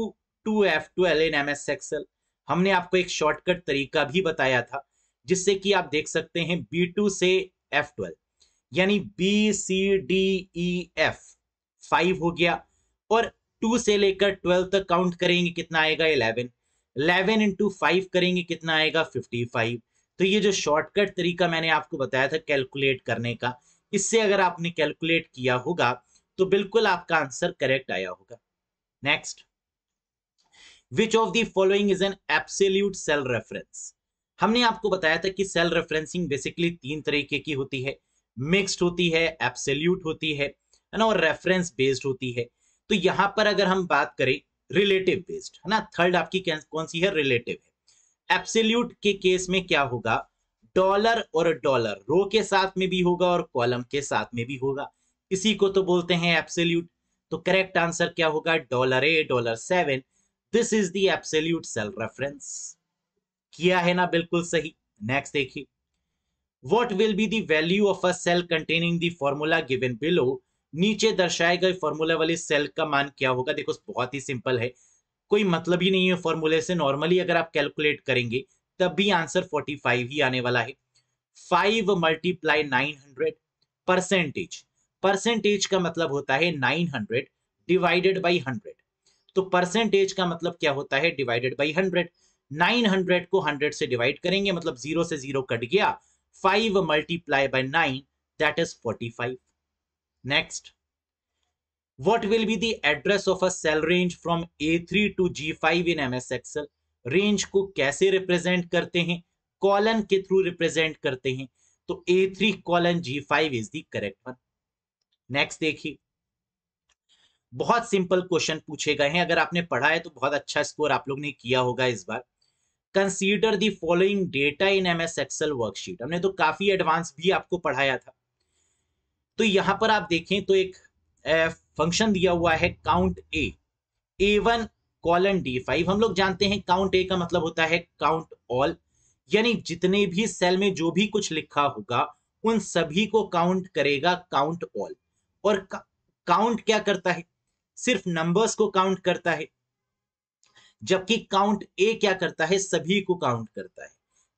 to F twelve in M S Excel हमने आपको एक शॉर्टकट तरीका भी बताया था जिससे कि आप देख सकते हैं B2 से F12, यानी B C D E F five हो गया और टू से लेकर ट्वेल्व तक काउंट करेंगे कितना आएगा इलेवन इलेवन इंटू फाइव करेंगे कितना आएगा फिफ्टी फाइव तो ये जो शॉर्टकट तरीका मैंने आपको बताया था कैलकुलेट करने का इससे अगर आपने कैलकुलेट किया होगा तो बिल्कुल आपका आंसर करेक्ट आया होगा next which of the following is an absolute cell reference हमने आपको बताया था कि सेल रेफरेंसिंग बेसिकली तीन तरीके की होती है मिक्स्ड होती है एब्सोल्यूट होती है ना और रेफरेंस बेस्ड होती है तो यहां पर अगर हम बात करें रिलेटिव बेस्ड है ना थर्ड आपकी कौन सी है रिलेटिव है एप्सिल्यूट के केस में क्या होगा डॉलर और डॉलर रो के साथ में भी होगा और कॉलम के साथ में भी होगा इसी को तो बोलते हैं एप्सिल्यूट तो करेक्ट आंसर क्या होगा dollar A dollar seven this is the absolute cell reference किया है ना बिल्कुल सही नेक्स्ट देखिए what will be the value of a cell containing the formula given below नीचे दर्शाए गए फॉर्मूला वाले सेल का मान क्या होगा देखो बहुत ही सिंपल है कोई मतलब ही नहीं है फॉर्मूले से नॉर्मली अगर आप कैलकुलेट करेंगे तब भी आंसर 45 ही आने वाला है five multiply hundred percentage percentage का मतलब होता है 900 डिवाइडेड बाई हंड्रेड तो परसेंटेज का मतलब क्या होता है डिवाइडेड बाई नाइन 900 को 100 से डिवाइड करेंगे मतलब जीरो से जीरो कट गया five multiply by nine that is five Next, what will be the address of a cell range from A3 to G5 in MS Excel? Range को कैसे represent करते हैं कॉलन के थ्रू रिप्रेजेंट करते हैं तो A3 colon five is the correct one next देखिए बहुत सिंपल क्वेश्चन पूछे गए हैं अगर आपने पढ़ा है तो बहुत अच्छा स्कोर आप लोग ने किया होगा इस बार consider the following data in M S Excel worksheet हमने तो काफी एडवांस भी आपको पढ़ाया था तो यहां पर आप देखें तो एक फंक्शन दिया हुआ है count A A one colon D five हम लोग जानते हैं काउंट ए का मतलब होता है काउंट ऑल यानी जितने भी सेल में जो भी कुछ लिखा होगा उन सभी को काउंट करेगा काउंट ऑल और काउंट क्या करता है सिर्फ नंबर्स को काउंट करता है जबकि काउंट ए क्या करता है सभी को काउंट करता है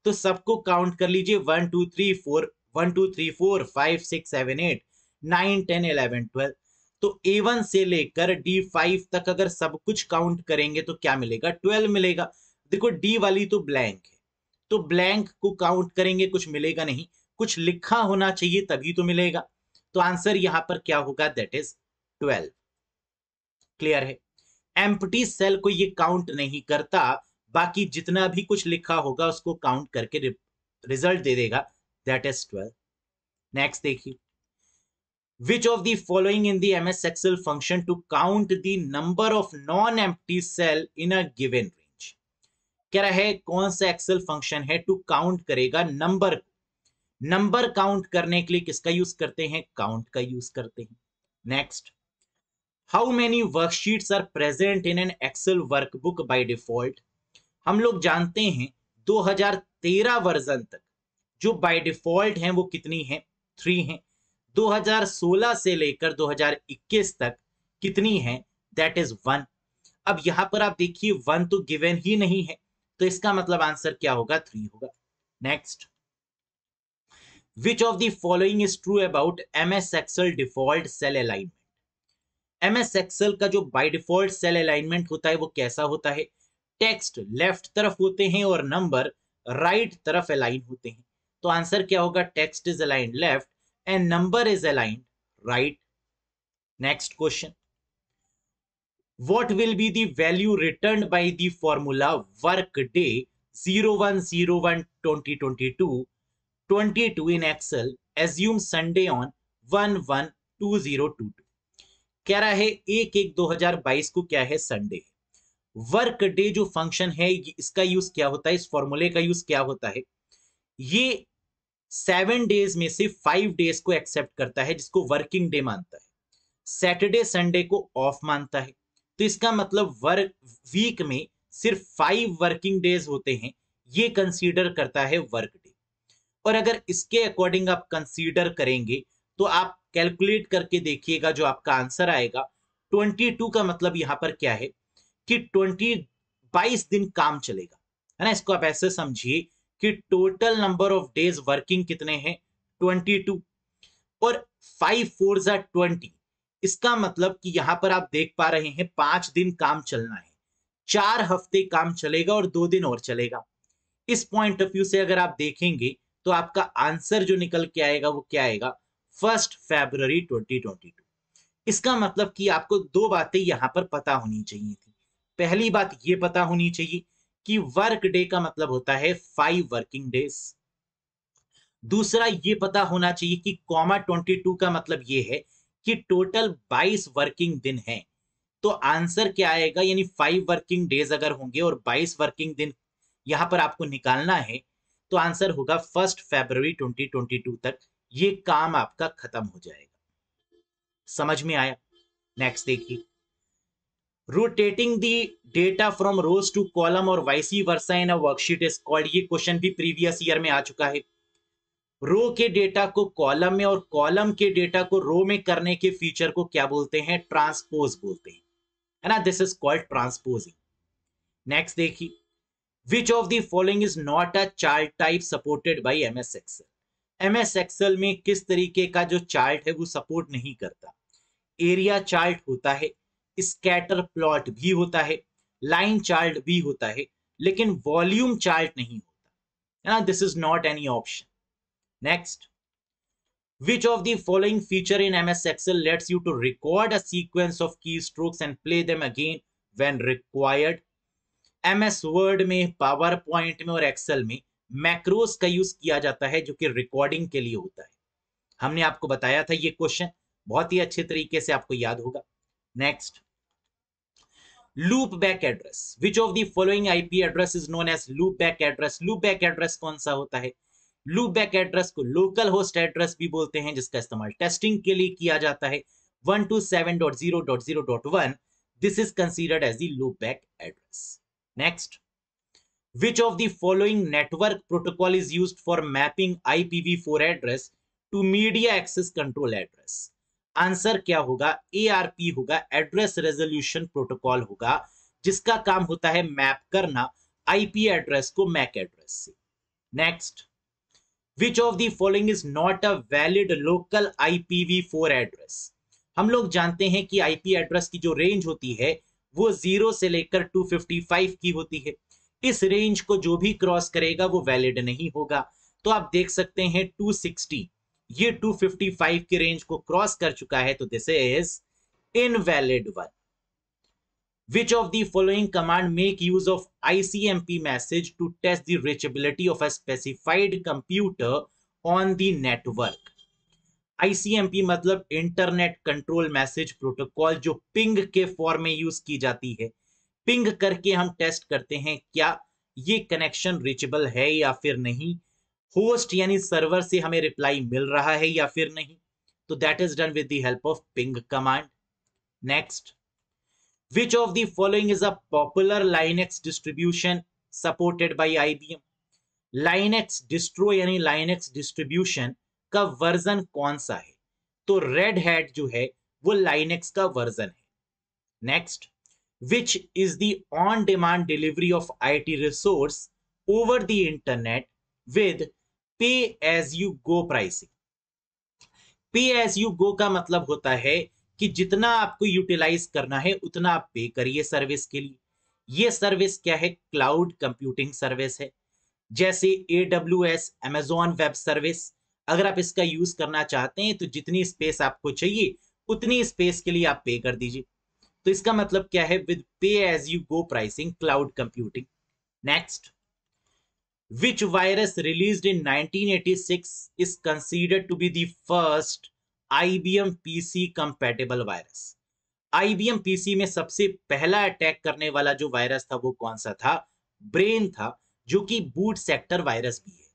तो सबको काउंट कर लीजिए one two three four one two three four five six seven eight nine ten eleven twelve तो ए वन से लेकर डी फाइव तक अगर सब कुछ काउंट करेंगे तो क्या मिलेगा ट्वेल्व मिलेगा देखो डी वाली तो ब्लैंक है तो ब्लैंक को काउंट करेंगे कुछ मिलेगा नहीं कुछ लिखा होना चाहिए तभी तो मिलेगा तो आंसर यहां पर क्या होगा दैट इज ट्वेल्व क्लियर है एम्प्टी सेल को ये काउंट नहीं करता बाकी जितना भी कुछ लिखा होगा उसको काउंट करके रिजल्ट दे देगा दैट इज ट्वेल्व नेक्स्ट देखिए which of the following in the ms excel function to count the number of non empty cell in a given range कह रहा है कौन सा एक्सेल फंक्शन है टू काउंट करेगा नंबर नंबर काउंट करने के लिए किसका यूज करते हैं काउंट का यूज करते हैं next how many worksheets are present in an Excel workbook by default हम लोग जानते हैं 2013 वर्जन तक जो बाय डिफॉल्ट हैं वो कितनी हैं थ्री हैं 2016 से लेकर 2021 तक कितनी हैं दैट इज वन अब यहां पर आप देखिए वन तो गिवन ही नहीं है तो इसका मतलब आंसर क्या होगा थ्री होगा next which of the following is true about M S Excel default cell alignment M S Excel का जो बाई डिफॉल्ट सेल अलाइनमेंट होता है वो कैसा होता है टेक्स्ट लेफ्ट तरफ होते हैं और नंबर राइट right तरफ अलाइन होते हैं तो आंसर क्या होगा text is aligned left and number is aligned right next question zero one zero one twenty twenty two twenty two in Excel assume Sunday on one one two zero two two कह रहा है एक एक बाईस को क्या है Sunday work day जो फंक्शन है इसका यूज क्या होता है इस फॉर्मूले का यूज क्या होता है ये सेवन डेज में से फाइव डेज को एक्सेप्ट करता है जिसको वर्किंग डे मानता है सैटरडे संडे को ऑफ मानता है तो इसका मतलब वर्क वीक में सिर्फ फाइव वर्किंग डेज होते हैं ये कंसीडर करता है वर्क डे और अगर इसके अकॉर्डिंग आप कंसीडर करेंगे तो आप कैलकुलेट करके देखिएगा जो आपका आंसर आएगा 22 का मतलब यहां पर क्या है कि 20 22 दिन काम चलेगा है ना इसको आप ऐसे समझिए कि total number of days working कितने हैं 22 और फाइव फोर जार ट्वेंटी इसका मतलब कि यहां पर आप देख पा रहे हैं पांच दिन काम चलना है चार हफ्ते काम चलेगा और दो दिन और चलेगा इस पॉइंट ऑफ व्यू से अगर आप देखेंगे तो आपका आंसर जो निकल के आएगा वो क्या आएगा फर्स्ट ट्वेंटी 2022 इसका मतलब कि आपको दो बातें यहां पर पता होनी चाहिए थी पहली बात ये पता होनी चाहिए कि वर्क डे का मतलब होता है फाइव वर्किंग डेज दूसरा ये पता होना चाहिए कि कॉमा ट्वेंटी टू का मतलब ये है कि टोटल बाईस वर्किंग दिन है तो आंसर क्या आएगा यानी फाइव वर्किंग डेज अगर होंगे और बाईस वर्किंग दिन यहां पर आपको निकालना है तो आंसर होगा first February twenty twenty two तक ये काम आपका खत्म हो जाएगा समझ में आया नेक्स्ट देखिए rotating the data from rows to column और vice versa in worksheet is called ये क्वेश्चन भी प्रीवियस ईयर में आ चुका है रो के डेटा को कॉलम में और कॉलम के डेटा को रो में करने के फीचर को क्या बोलते हैं ट्रांसपोज बोलते हैं है ना this is called transposing next देखिए which of the following is not a chart type supported by M S MS M S Excel में किस तरीके का जो चार्ट है वो सपोर्ट नहीं करता एरिया चार्ट होता है स्कैटर प्लॉट भी होता है लाइन चार्ट भी होता है लेकिन वॉल्यूम चार्ट नहीं होता है ना this is not any option next which of Which of the following feature in MS Excel lets you to record a sequence of keystrokes and play them again when required? MS Word में PowerPoint में और Excel में macros का use किया जाता है जो कि रिकॉर्डिंग के लिए होता है हमने आपको बताया था ये क्वेश्चन बहुत ही अच्छे तरीके से आपको याद होगा next loopback address which of the following IP address is known as loopback address loopback address कौन सा होता है लूपबैक एड्रेस को लोकल होस्ट एड्रेस भी बोलते हैं जिसका इस्तेमाल टेस्टिंग के लिए किया जाता है 127.0.0.1 this is considered as the loopback address next which of the following network protocol is use for mapping I P V four address to media access control address answer क्या होगा ए होगा एड्रेस रेजोल्यूशन प्रोटोकॉल होगा जिसका काम होता है map करना IP address को मैक एड्रेस से next which of the following is not a valid local IPv four address हम लोग जानते हैं कि आईपी एड्रेस की जो रेंज होती है वो जीरो से लेकर 255 की होती है इस रेंज को जो भी क्रॉस करेगा वो वैलिड नहीं होगा तो आप देख सकते हैं 260 ये 255 के रेंज को क्रॉस कर चुका है तो this is invalid one which of the following command make use of ICMP message to test the reachability of a specified computer on the network ICMP मतलब इंटरनेट कंट्रोल मैसेज प्रोटोकॉल जो ping के form में use की जाती है ping करके हम test करते हैं क्या ये कनेक्शन रिचेबल है या फिर नहीं होस्ट यानी सर्वर से हमें रिप्लाई मिल रहा है या फिर नहीं तो that is done with help of ping command next which of the following is a popular linux distribution supported by ibm linux distro यानी linux डिस्ट्रीब्यूशन का वर्जन कौन सा है तो रेड हैड जो है वो लाइनेक्स का वर्जन है next which is the on demand delivery of IT resource over the internet with pay as you go pricing pay as you go का मतलब होता है कि जितना आपको यूटिलाइज करना है उतना आप पे करिए सर्विस के लिए ये सर्विस क्या है क्लाउड कंप्यूटिंग सर्विस है जैसे A W S Amazon web service अगर आप इसका यूज करना चाहते हैं तो जितनी स्पेस आपको चाहिए उतनी स्पेस के लिए आप पे कर दीजिए तो इसका मतलब क्या है with pay as you go pricing cloud computing next which virus released in 1986 is considered to be the first IBM PC compatible virus? IBM PC में सबसे पहला अटैक करने वाला जो वायरस था वो कौन सा था ब्रेन था जो कि बूट सेक्टर वायरस भी है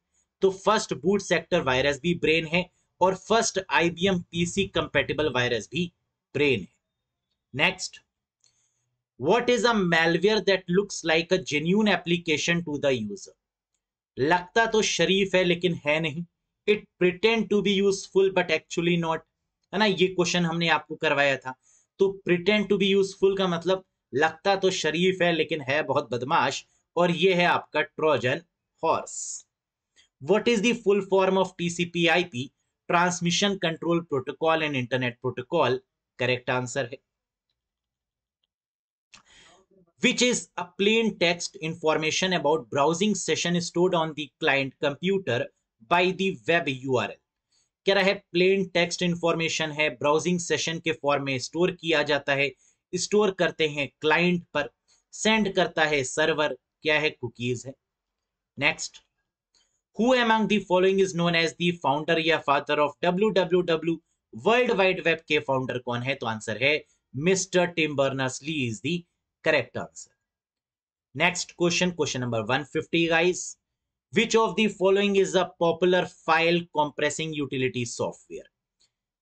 तो फर्स्ट बूट सेक्टर वायरस भी ब्रेन है और first I B M P C compatible virus भी ब्रेन है next what is a malware that looks like a genuine application to the user लगता तो शरीफ है लेकिन है नहीं it pretend to be useful but actually not है ना ये क्वेश्चन हमने आपको करवाया था तो प्रिटेंड टू बी यूजफुल का मतलब लगता तो शरीफ है लेकिन है बहुत बदमाश और ये है आपका Trojan horse what is full form of TCP P transmission control protocol and internet protocol correct answer है which is a plain text information about browsing session stored on the client computer by the web URL. क्या रहा है plain text information है browsing session के form में store किया जाता है स्टोर करते हैं क्लाइंट पर सेंड करता है सर्वर क्या है कुकीज है next who among the following is known as the founder या father of W W W world wide web के फाउंडर कौन है तो आंसर है mister Tim Berners Lee is the correct answer next question question number 150 guys which of the following is a popular file compressing utility software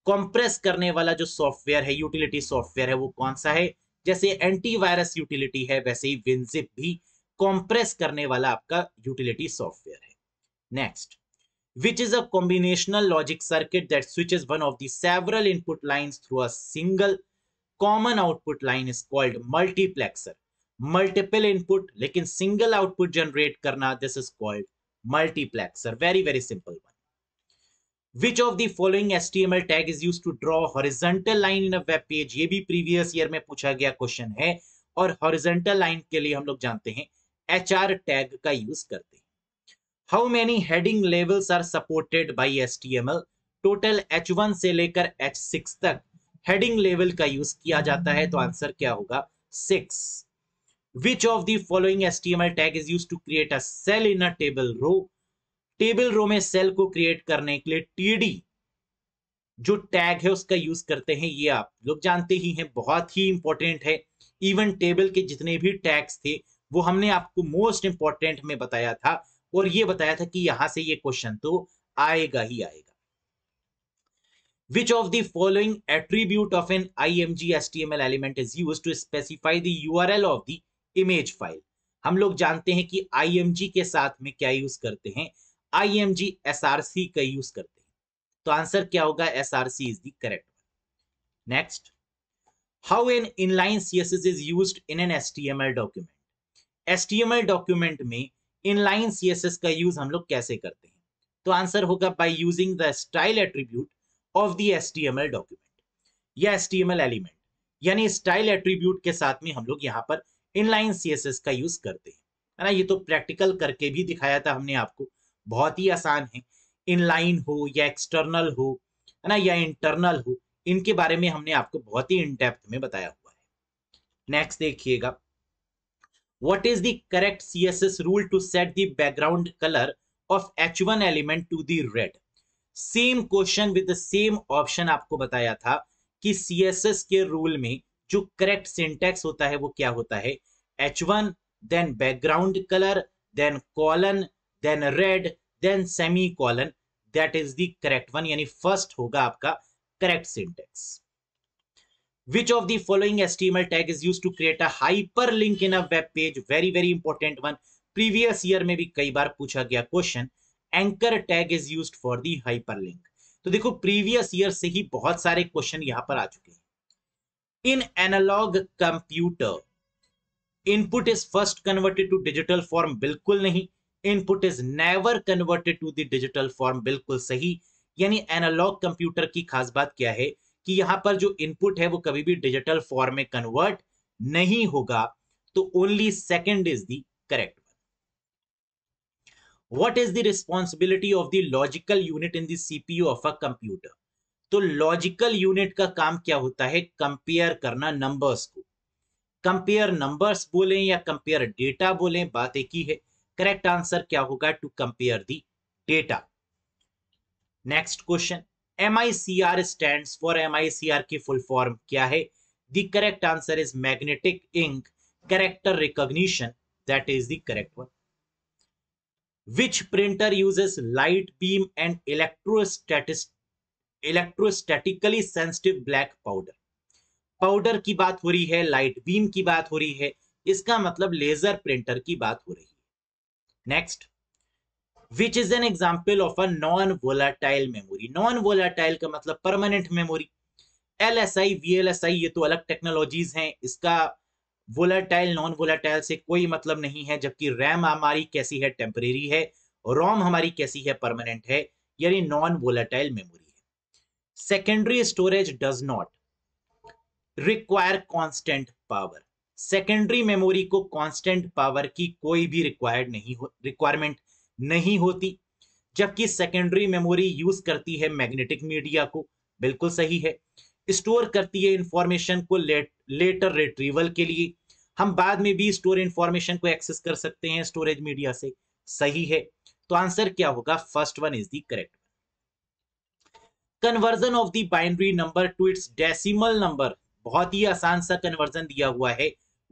compress करने वाला जो software है utility software है वो कौन सा है जैसे एंटीवायरस यूटिलिटी है वैसे ही विनजिप भी कंप्रेस करने वाला आपका यूटिलिटी सॉफ्टवेयर है next which is a combinational logic circuit that switch is one of the several input lines through a single common output line is called multiplexer multiple input लेकिन single output generate करना this is called multiplexer very very simple one which of the following H T M L tag is use to draw horizontal line in web page ये भी previous year में पूछा गया question है और horizontal line के लिए हम लोग जानते हैं एच आर टैग का यूज करते हैं how many heading levels are supported by H T M L total H one से लेकर एच सिक्स तक हेडिंग लेवल का यूज किया जाता है तो आंसर क्या होगा six which of the M L tag is use to create a cell in a table row table row में सेल को क्रिएट करने के लिए टीडी जो टैग है उसका यूज करते हैं ये आप लोग जानते ही हैं बहुत ही इंपॉर्टेंट है इवन टेबल के जितने भी टैग्स थे वो हमने आपको मोस्ट इंपॉर्टेंट में बताया था और ये बताया था कि यहां से ये क्वेश्चन तो आएगा ही आएगा Which of the following attribute of an IMG HTML element is used to specify the URL of the image file? हम लोग जानते हैं कि IMG के साथ में क्या यूज करते हैं IMG SRC का यूज करते हैं तो आंसर क्या होगा SRC is the correct next how an inline CSS is used in an HTML document HTML document में इनलाइन सीएसएस का यूज हम लोग कैसे करते हैं तो आंसर होगा by using the style attribute of the HTML document या एसटीएमएल एलिमेंट यानी स्टाइल एट्रीब्यूट के साथ में हम लोग यहाँ पर इनलाइन सीएसएस का यूज करते हैं है ना ये तो प्रैक्टिकल करके भी दिखाया था हमने आपको बहुत ही आसान है इनलाइन हो या एक्सटर्नल हो है ना या इंटरनल हो इनके बारे में हमने आपको बहुत ही इनडेप्थ में बताया हुआ है नेक्स्ट देखिएगा what is the correct css rule to set the background color of h1 element to the red same question with the same option आपको बताया था कि एस के रूल में जो करेक्ट सिंटेक्स होता है वो क्या होता है H one then background colour then colon then red then semi colon that is the correct one यानी फर्स्ट होगा आपका correct syntax which of the following html tag is used to create a link in a web page very very important one previous year में भी कई बार पूछा गया question anchor tag is use for the hyperlink तो देखो previous year से ही बहुत सारे क्वेश्चन यहां पर आ चुके हैं in analog computer input is first converted to digital form बिल्कुल नहीं input is never converted to the digital form बिल्कुल सही यानी एनालॉग कंप्यूटर की खास बात क्या है कि यहां पर जो इनपुट है वो कभी भी डिजिटल फॉर्म में कन्वर्ट नहीं होगा तो only second is the correct what is the responsibility of the logical unit in the cpu of a computer तो लॉजिकल यूनिट का काम क्या होता है कंपेयर करना नंबर्स को कंपेयर नंबर्स बोलें या कंपेयर डेटा बोलें बात एक ही है करेक्ट आंसर क्या होगा to compare the data next question M I C R stand for M I C R की फुल फॉर्म क्या है the correct answer is magnetic ink character recognition that is the correct one Which printer uses light beam and electrostatic electrostatically sensitive black powder powder की बात हो रही है light beam की बात हो रही है इसका मतलब लेजर प्रिंटर की बात हो रही है next which is an example of a non volatile memory non volatile का मतलब permanent memory L S I V L S I ये तो अलग टेक्नोलॉजीज हैं इसका वोलाटाइल नॉन वोलाटाइल से कोई मतलब नहीं है जबकि रैम हमारी कैसी है टेम्परेरी है रोम हमारी कैसी है परमानेंट है यानी नॉन वोलाटाइल मेमोरी है secondary storage does not require constant power secondary memory को कॉन्स्टेंट पावर की कोई भी रिक्वायर्ड नहीं हो रिक्वायरमेंट नहीं होती जबकि सेकेंडरी मेमोरी यूज करती है मैग्नेटिक मीडिया को बिल्कुल सही है स्टोर करती है इंफॉर्मेशन को लेट, लेटर रिट्रीवल के लिए हम बाद में भी स्टोर इन्फॉर्मेशन को एक्सेस कर सकते हैं स्टोरेज मीडिया से सही है तो आंसर क्या होगा first one is the correct conversion of the binary number to its decimal number बहुत ही आसान सा कन्वर्जन दिया हुआ है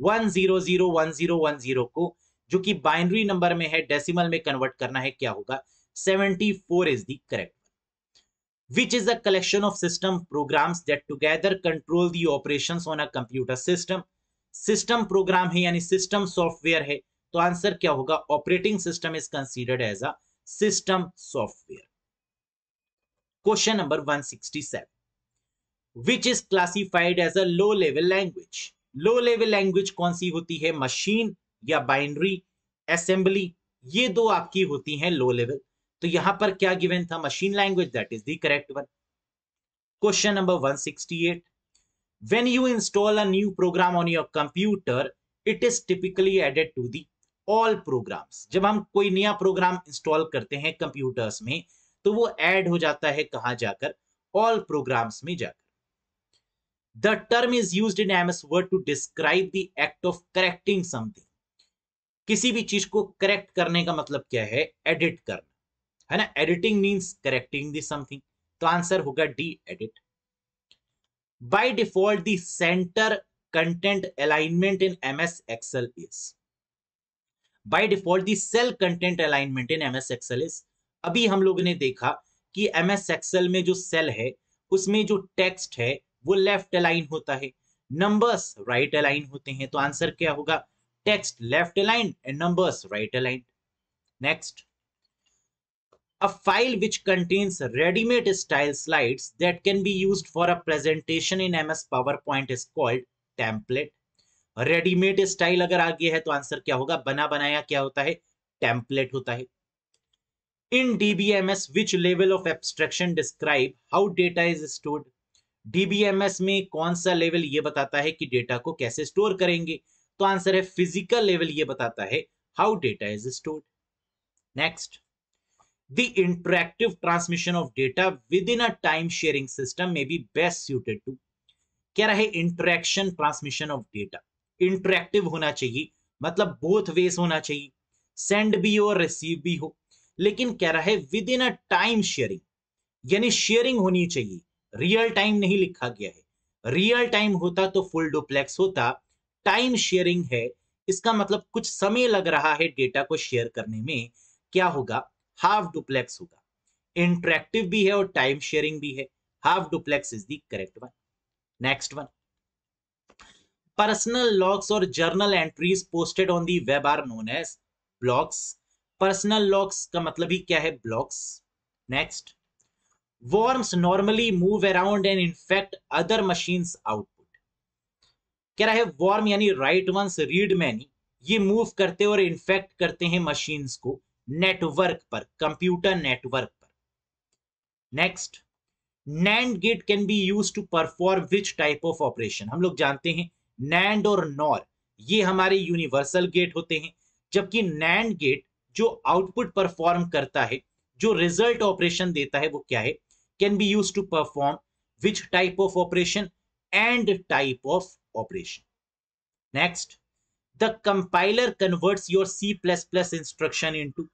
1001010 को जो कि बाइनरी नंबर में है डेसिमल में कन्वर्ट करना है क्या होगा 74 is the correct which is a collection of system programs that together control the operations on a computer system system program है यानी सिस्टम सॉफ्टवेयर है तो आंसर क्या होगा operating system is considered as a system software question number 167 which is classified as a low level language low level language कौन सी होती है मशीन या बाइनरी असेंबली ये दो आपकी होती हैं लो लेवल तो यहां पर क्या गिवन था machine language that is the correct one question number 168 When you install a new program on your computer, it is typically added to the all programs. jab hum koi naya program install karte hain computers mein to wo add ho jata hai kahan जाकर all programs mein जाकर The term is used in MS Word to describe the act of correcting something. किसी भी चीज को correct करने का मतलब क्या है एडिट करना है ना editing means correcting the something तो आंसर होगा D edit by default the center content alignment in ms excel is by default the cell content alignment in ms excel is अभी हम लोग ने देखा कि एम एस एक्सएल में जो सेल है उसमें जो टेक्स्ट है वो लेफ्ट अलाइन होता है नंबर्स राइट अलाइन होते हैं तो आंसर क्या होगा text left align and numbers right align next a file which contains ready-made style slides that can be used for a presentation in MS PowerPoint is called template. Readymade style अगर आगे है तो answer क्या होगा बना बनाया क्या होता है टेम्पलेट होता है in DBMS which level of abstraction describe how data is stored DBMS में कौन सा लेवल ये बताता है कि डेटा को कैसे स्टोर करेंगे तो आंसर है फिजिकल लेवल ये बताता है how data is stored next The interactive transmission of data within a time sharing system may be best suited to क्या रहे interaction transmission of data interactive होना चाहिए मतलब बोथ वेज होना चाहिए सेंड भी हो और रिसीव भी हो लेकिन क्या रहे within a time sharing यानी शेयरिंग होनी चाहिए रियल टाइम नहीं लिखा गया है रियल टाइम होता तो फुल डुप्लेक्स होता टाइम शेयरिंग है इसका मतलब कुछ समय लग रहा है डेटा को शेयर करने में क्या होगा हाफ डुप्लेक्स होगा इंटरेक्टिव भी है और टाइम शेयरिंग भी है half duplex is the correct one next one personal logs और journal entries posted on the web are known as blogs personal logs का मतलब ही क्या है blogs next worms normally move around and infect other machine output कह रहा है worm यानी राइट वंस रीड मैनी ये मूव करते और infect करते हैं मशीन्स को नेटवर्क पर कंप्यूटर नेटवर्क पर next NAND gate can be use to perform which type of operation हम लोग जानते हैं नैंड और नॉर ये हमारे यूनिवर्सल गेट होते हैं जबकि नैंड गेट जो आउटपुट परफॉर्म करता है जो रिजल्ट ऑपरेशन देता है वो क्या है can be use to perform which type of operation and type of operation next the compiler converts your C plus plus instruction into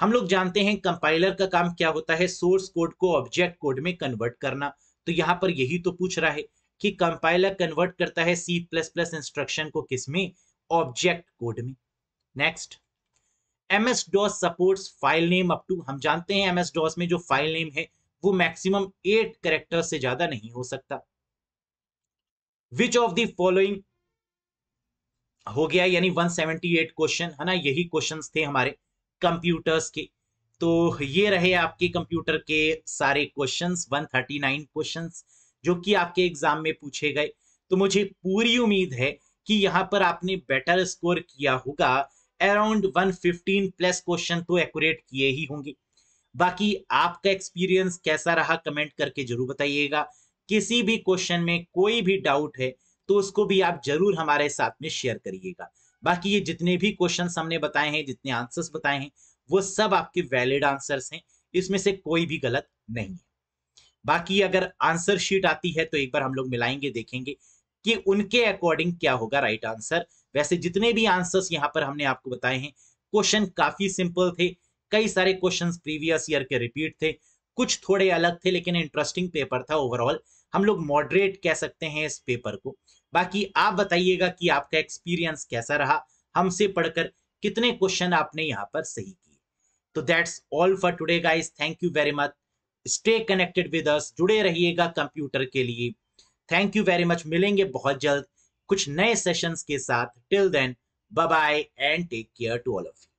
हम लोग जानते हैं कंपाइलर का काम क्या होता है सोर्स कोड को ऑब्जेक्ट कोड में कन्वर्ट करना तो यहाँ पर यही तो पूछ रहा है कि कंपाइलर कन्वर्ट करता है सी प्लस प्लस इंस्ट्रक्शन को किसमें ऑब्जेक्ट कोड में next MS DOS support file name up to हम जानते हैं एस डॉस में जो फाइल नेम है वो मैक्सिमम एट करेक्टर से ज्यादा नहीं हो सकता विच ऑफ दी फॉलोइंग हो गया यानी 178 क्वेश्चन है ना यही क्वेश्चंस थे हमारे कंप्यूटर्स के तो ये रहे आपके कंप्यूटर के सारे क्वेश्चंस 139 क्वेश्चंस जो कि आपके एग्जाम में पूछे गए तो मुझे पूरी उम्मीद है कि यहाँ पर आपने बेटर स्कोर किया होगा अराउंड 115 प्लस क्वेश्चन तो एक्यूरेट किए ही होंगे बाकी आपका एक्सपीरियंस कैसा रहा कमेंट करके जरूर बताइएगा किसी भी क्वेश्चन में कोई भी डाउट है तो उसको भी आप जरूर हमारे साथ में शेयर करिएगा बाकी ये जितने भी क्वेश्चन हमने बताए हैं जितने आंसर्स बताए हैं वो सब आपके वैलिड आंसर्स हैं इसमें से कोई भी गलत नहीं है बाकी अगर आंसर शीट आती है तो एक बार हम लोग मिलाएंगे देखेंगे कि उनके अकॉर्डिंग क्या होगा राइट आंसर वैसे जितने भी आंसर्स यहाँ पर हमने आपको बताए हैं क्वेश्चन काफी सिंपल थे कई सारे क्वेश्चंस प्रीवियस ईयर के रिपीट थे कुछ थोड़े अलग थे लेकिन इंटरेस्टिंग पेपर था ओवरऑल हम लोग मॉडरेट कह सकते हैं इस पेपर को बाकी आप बताइएगा कि आपका एक्सपीरियंस कैसा रहा हमसे पढ़कर कितने क्वेश्चन आपने यहाँ पर सही किए तो that's all for today guys thank you very much stay connected with us जुड़े रहिएगा कंप्यूटर के लिए थैंक यू वेरी मच मिलेंगे बहुत जल्द कुछ नए सेशंस के साथ till then bye bye and take care to all of you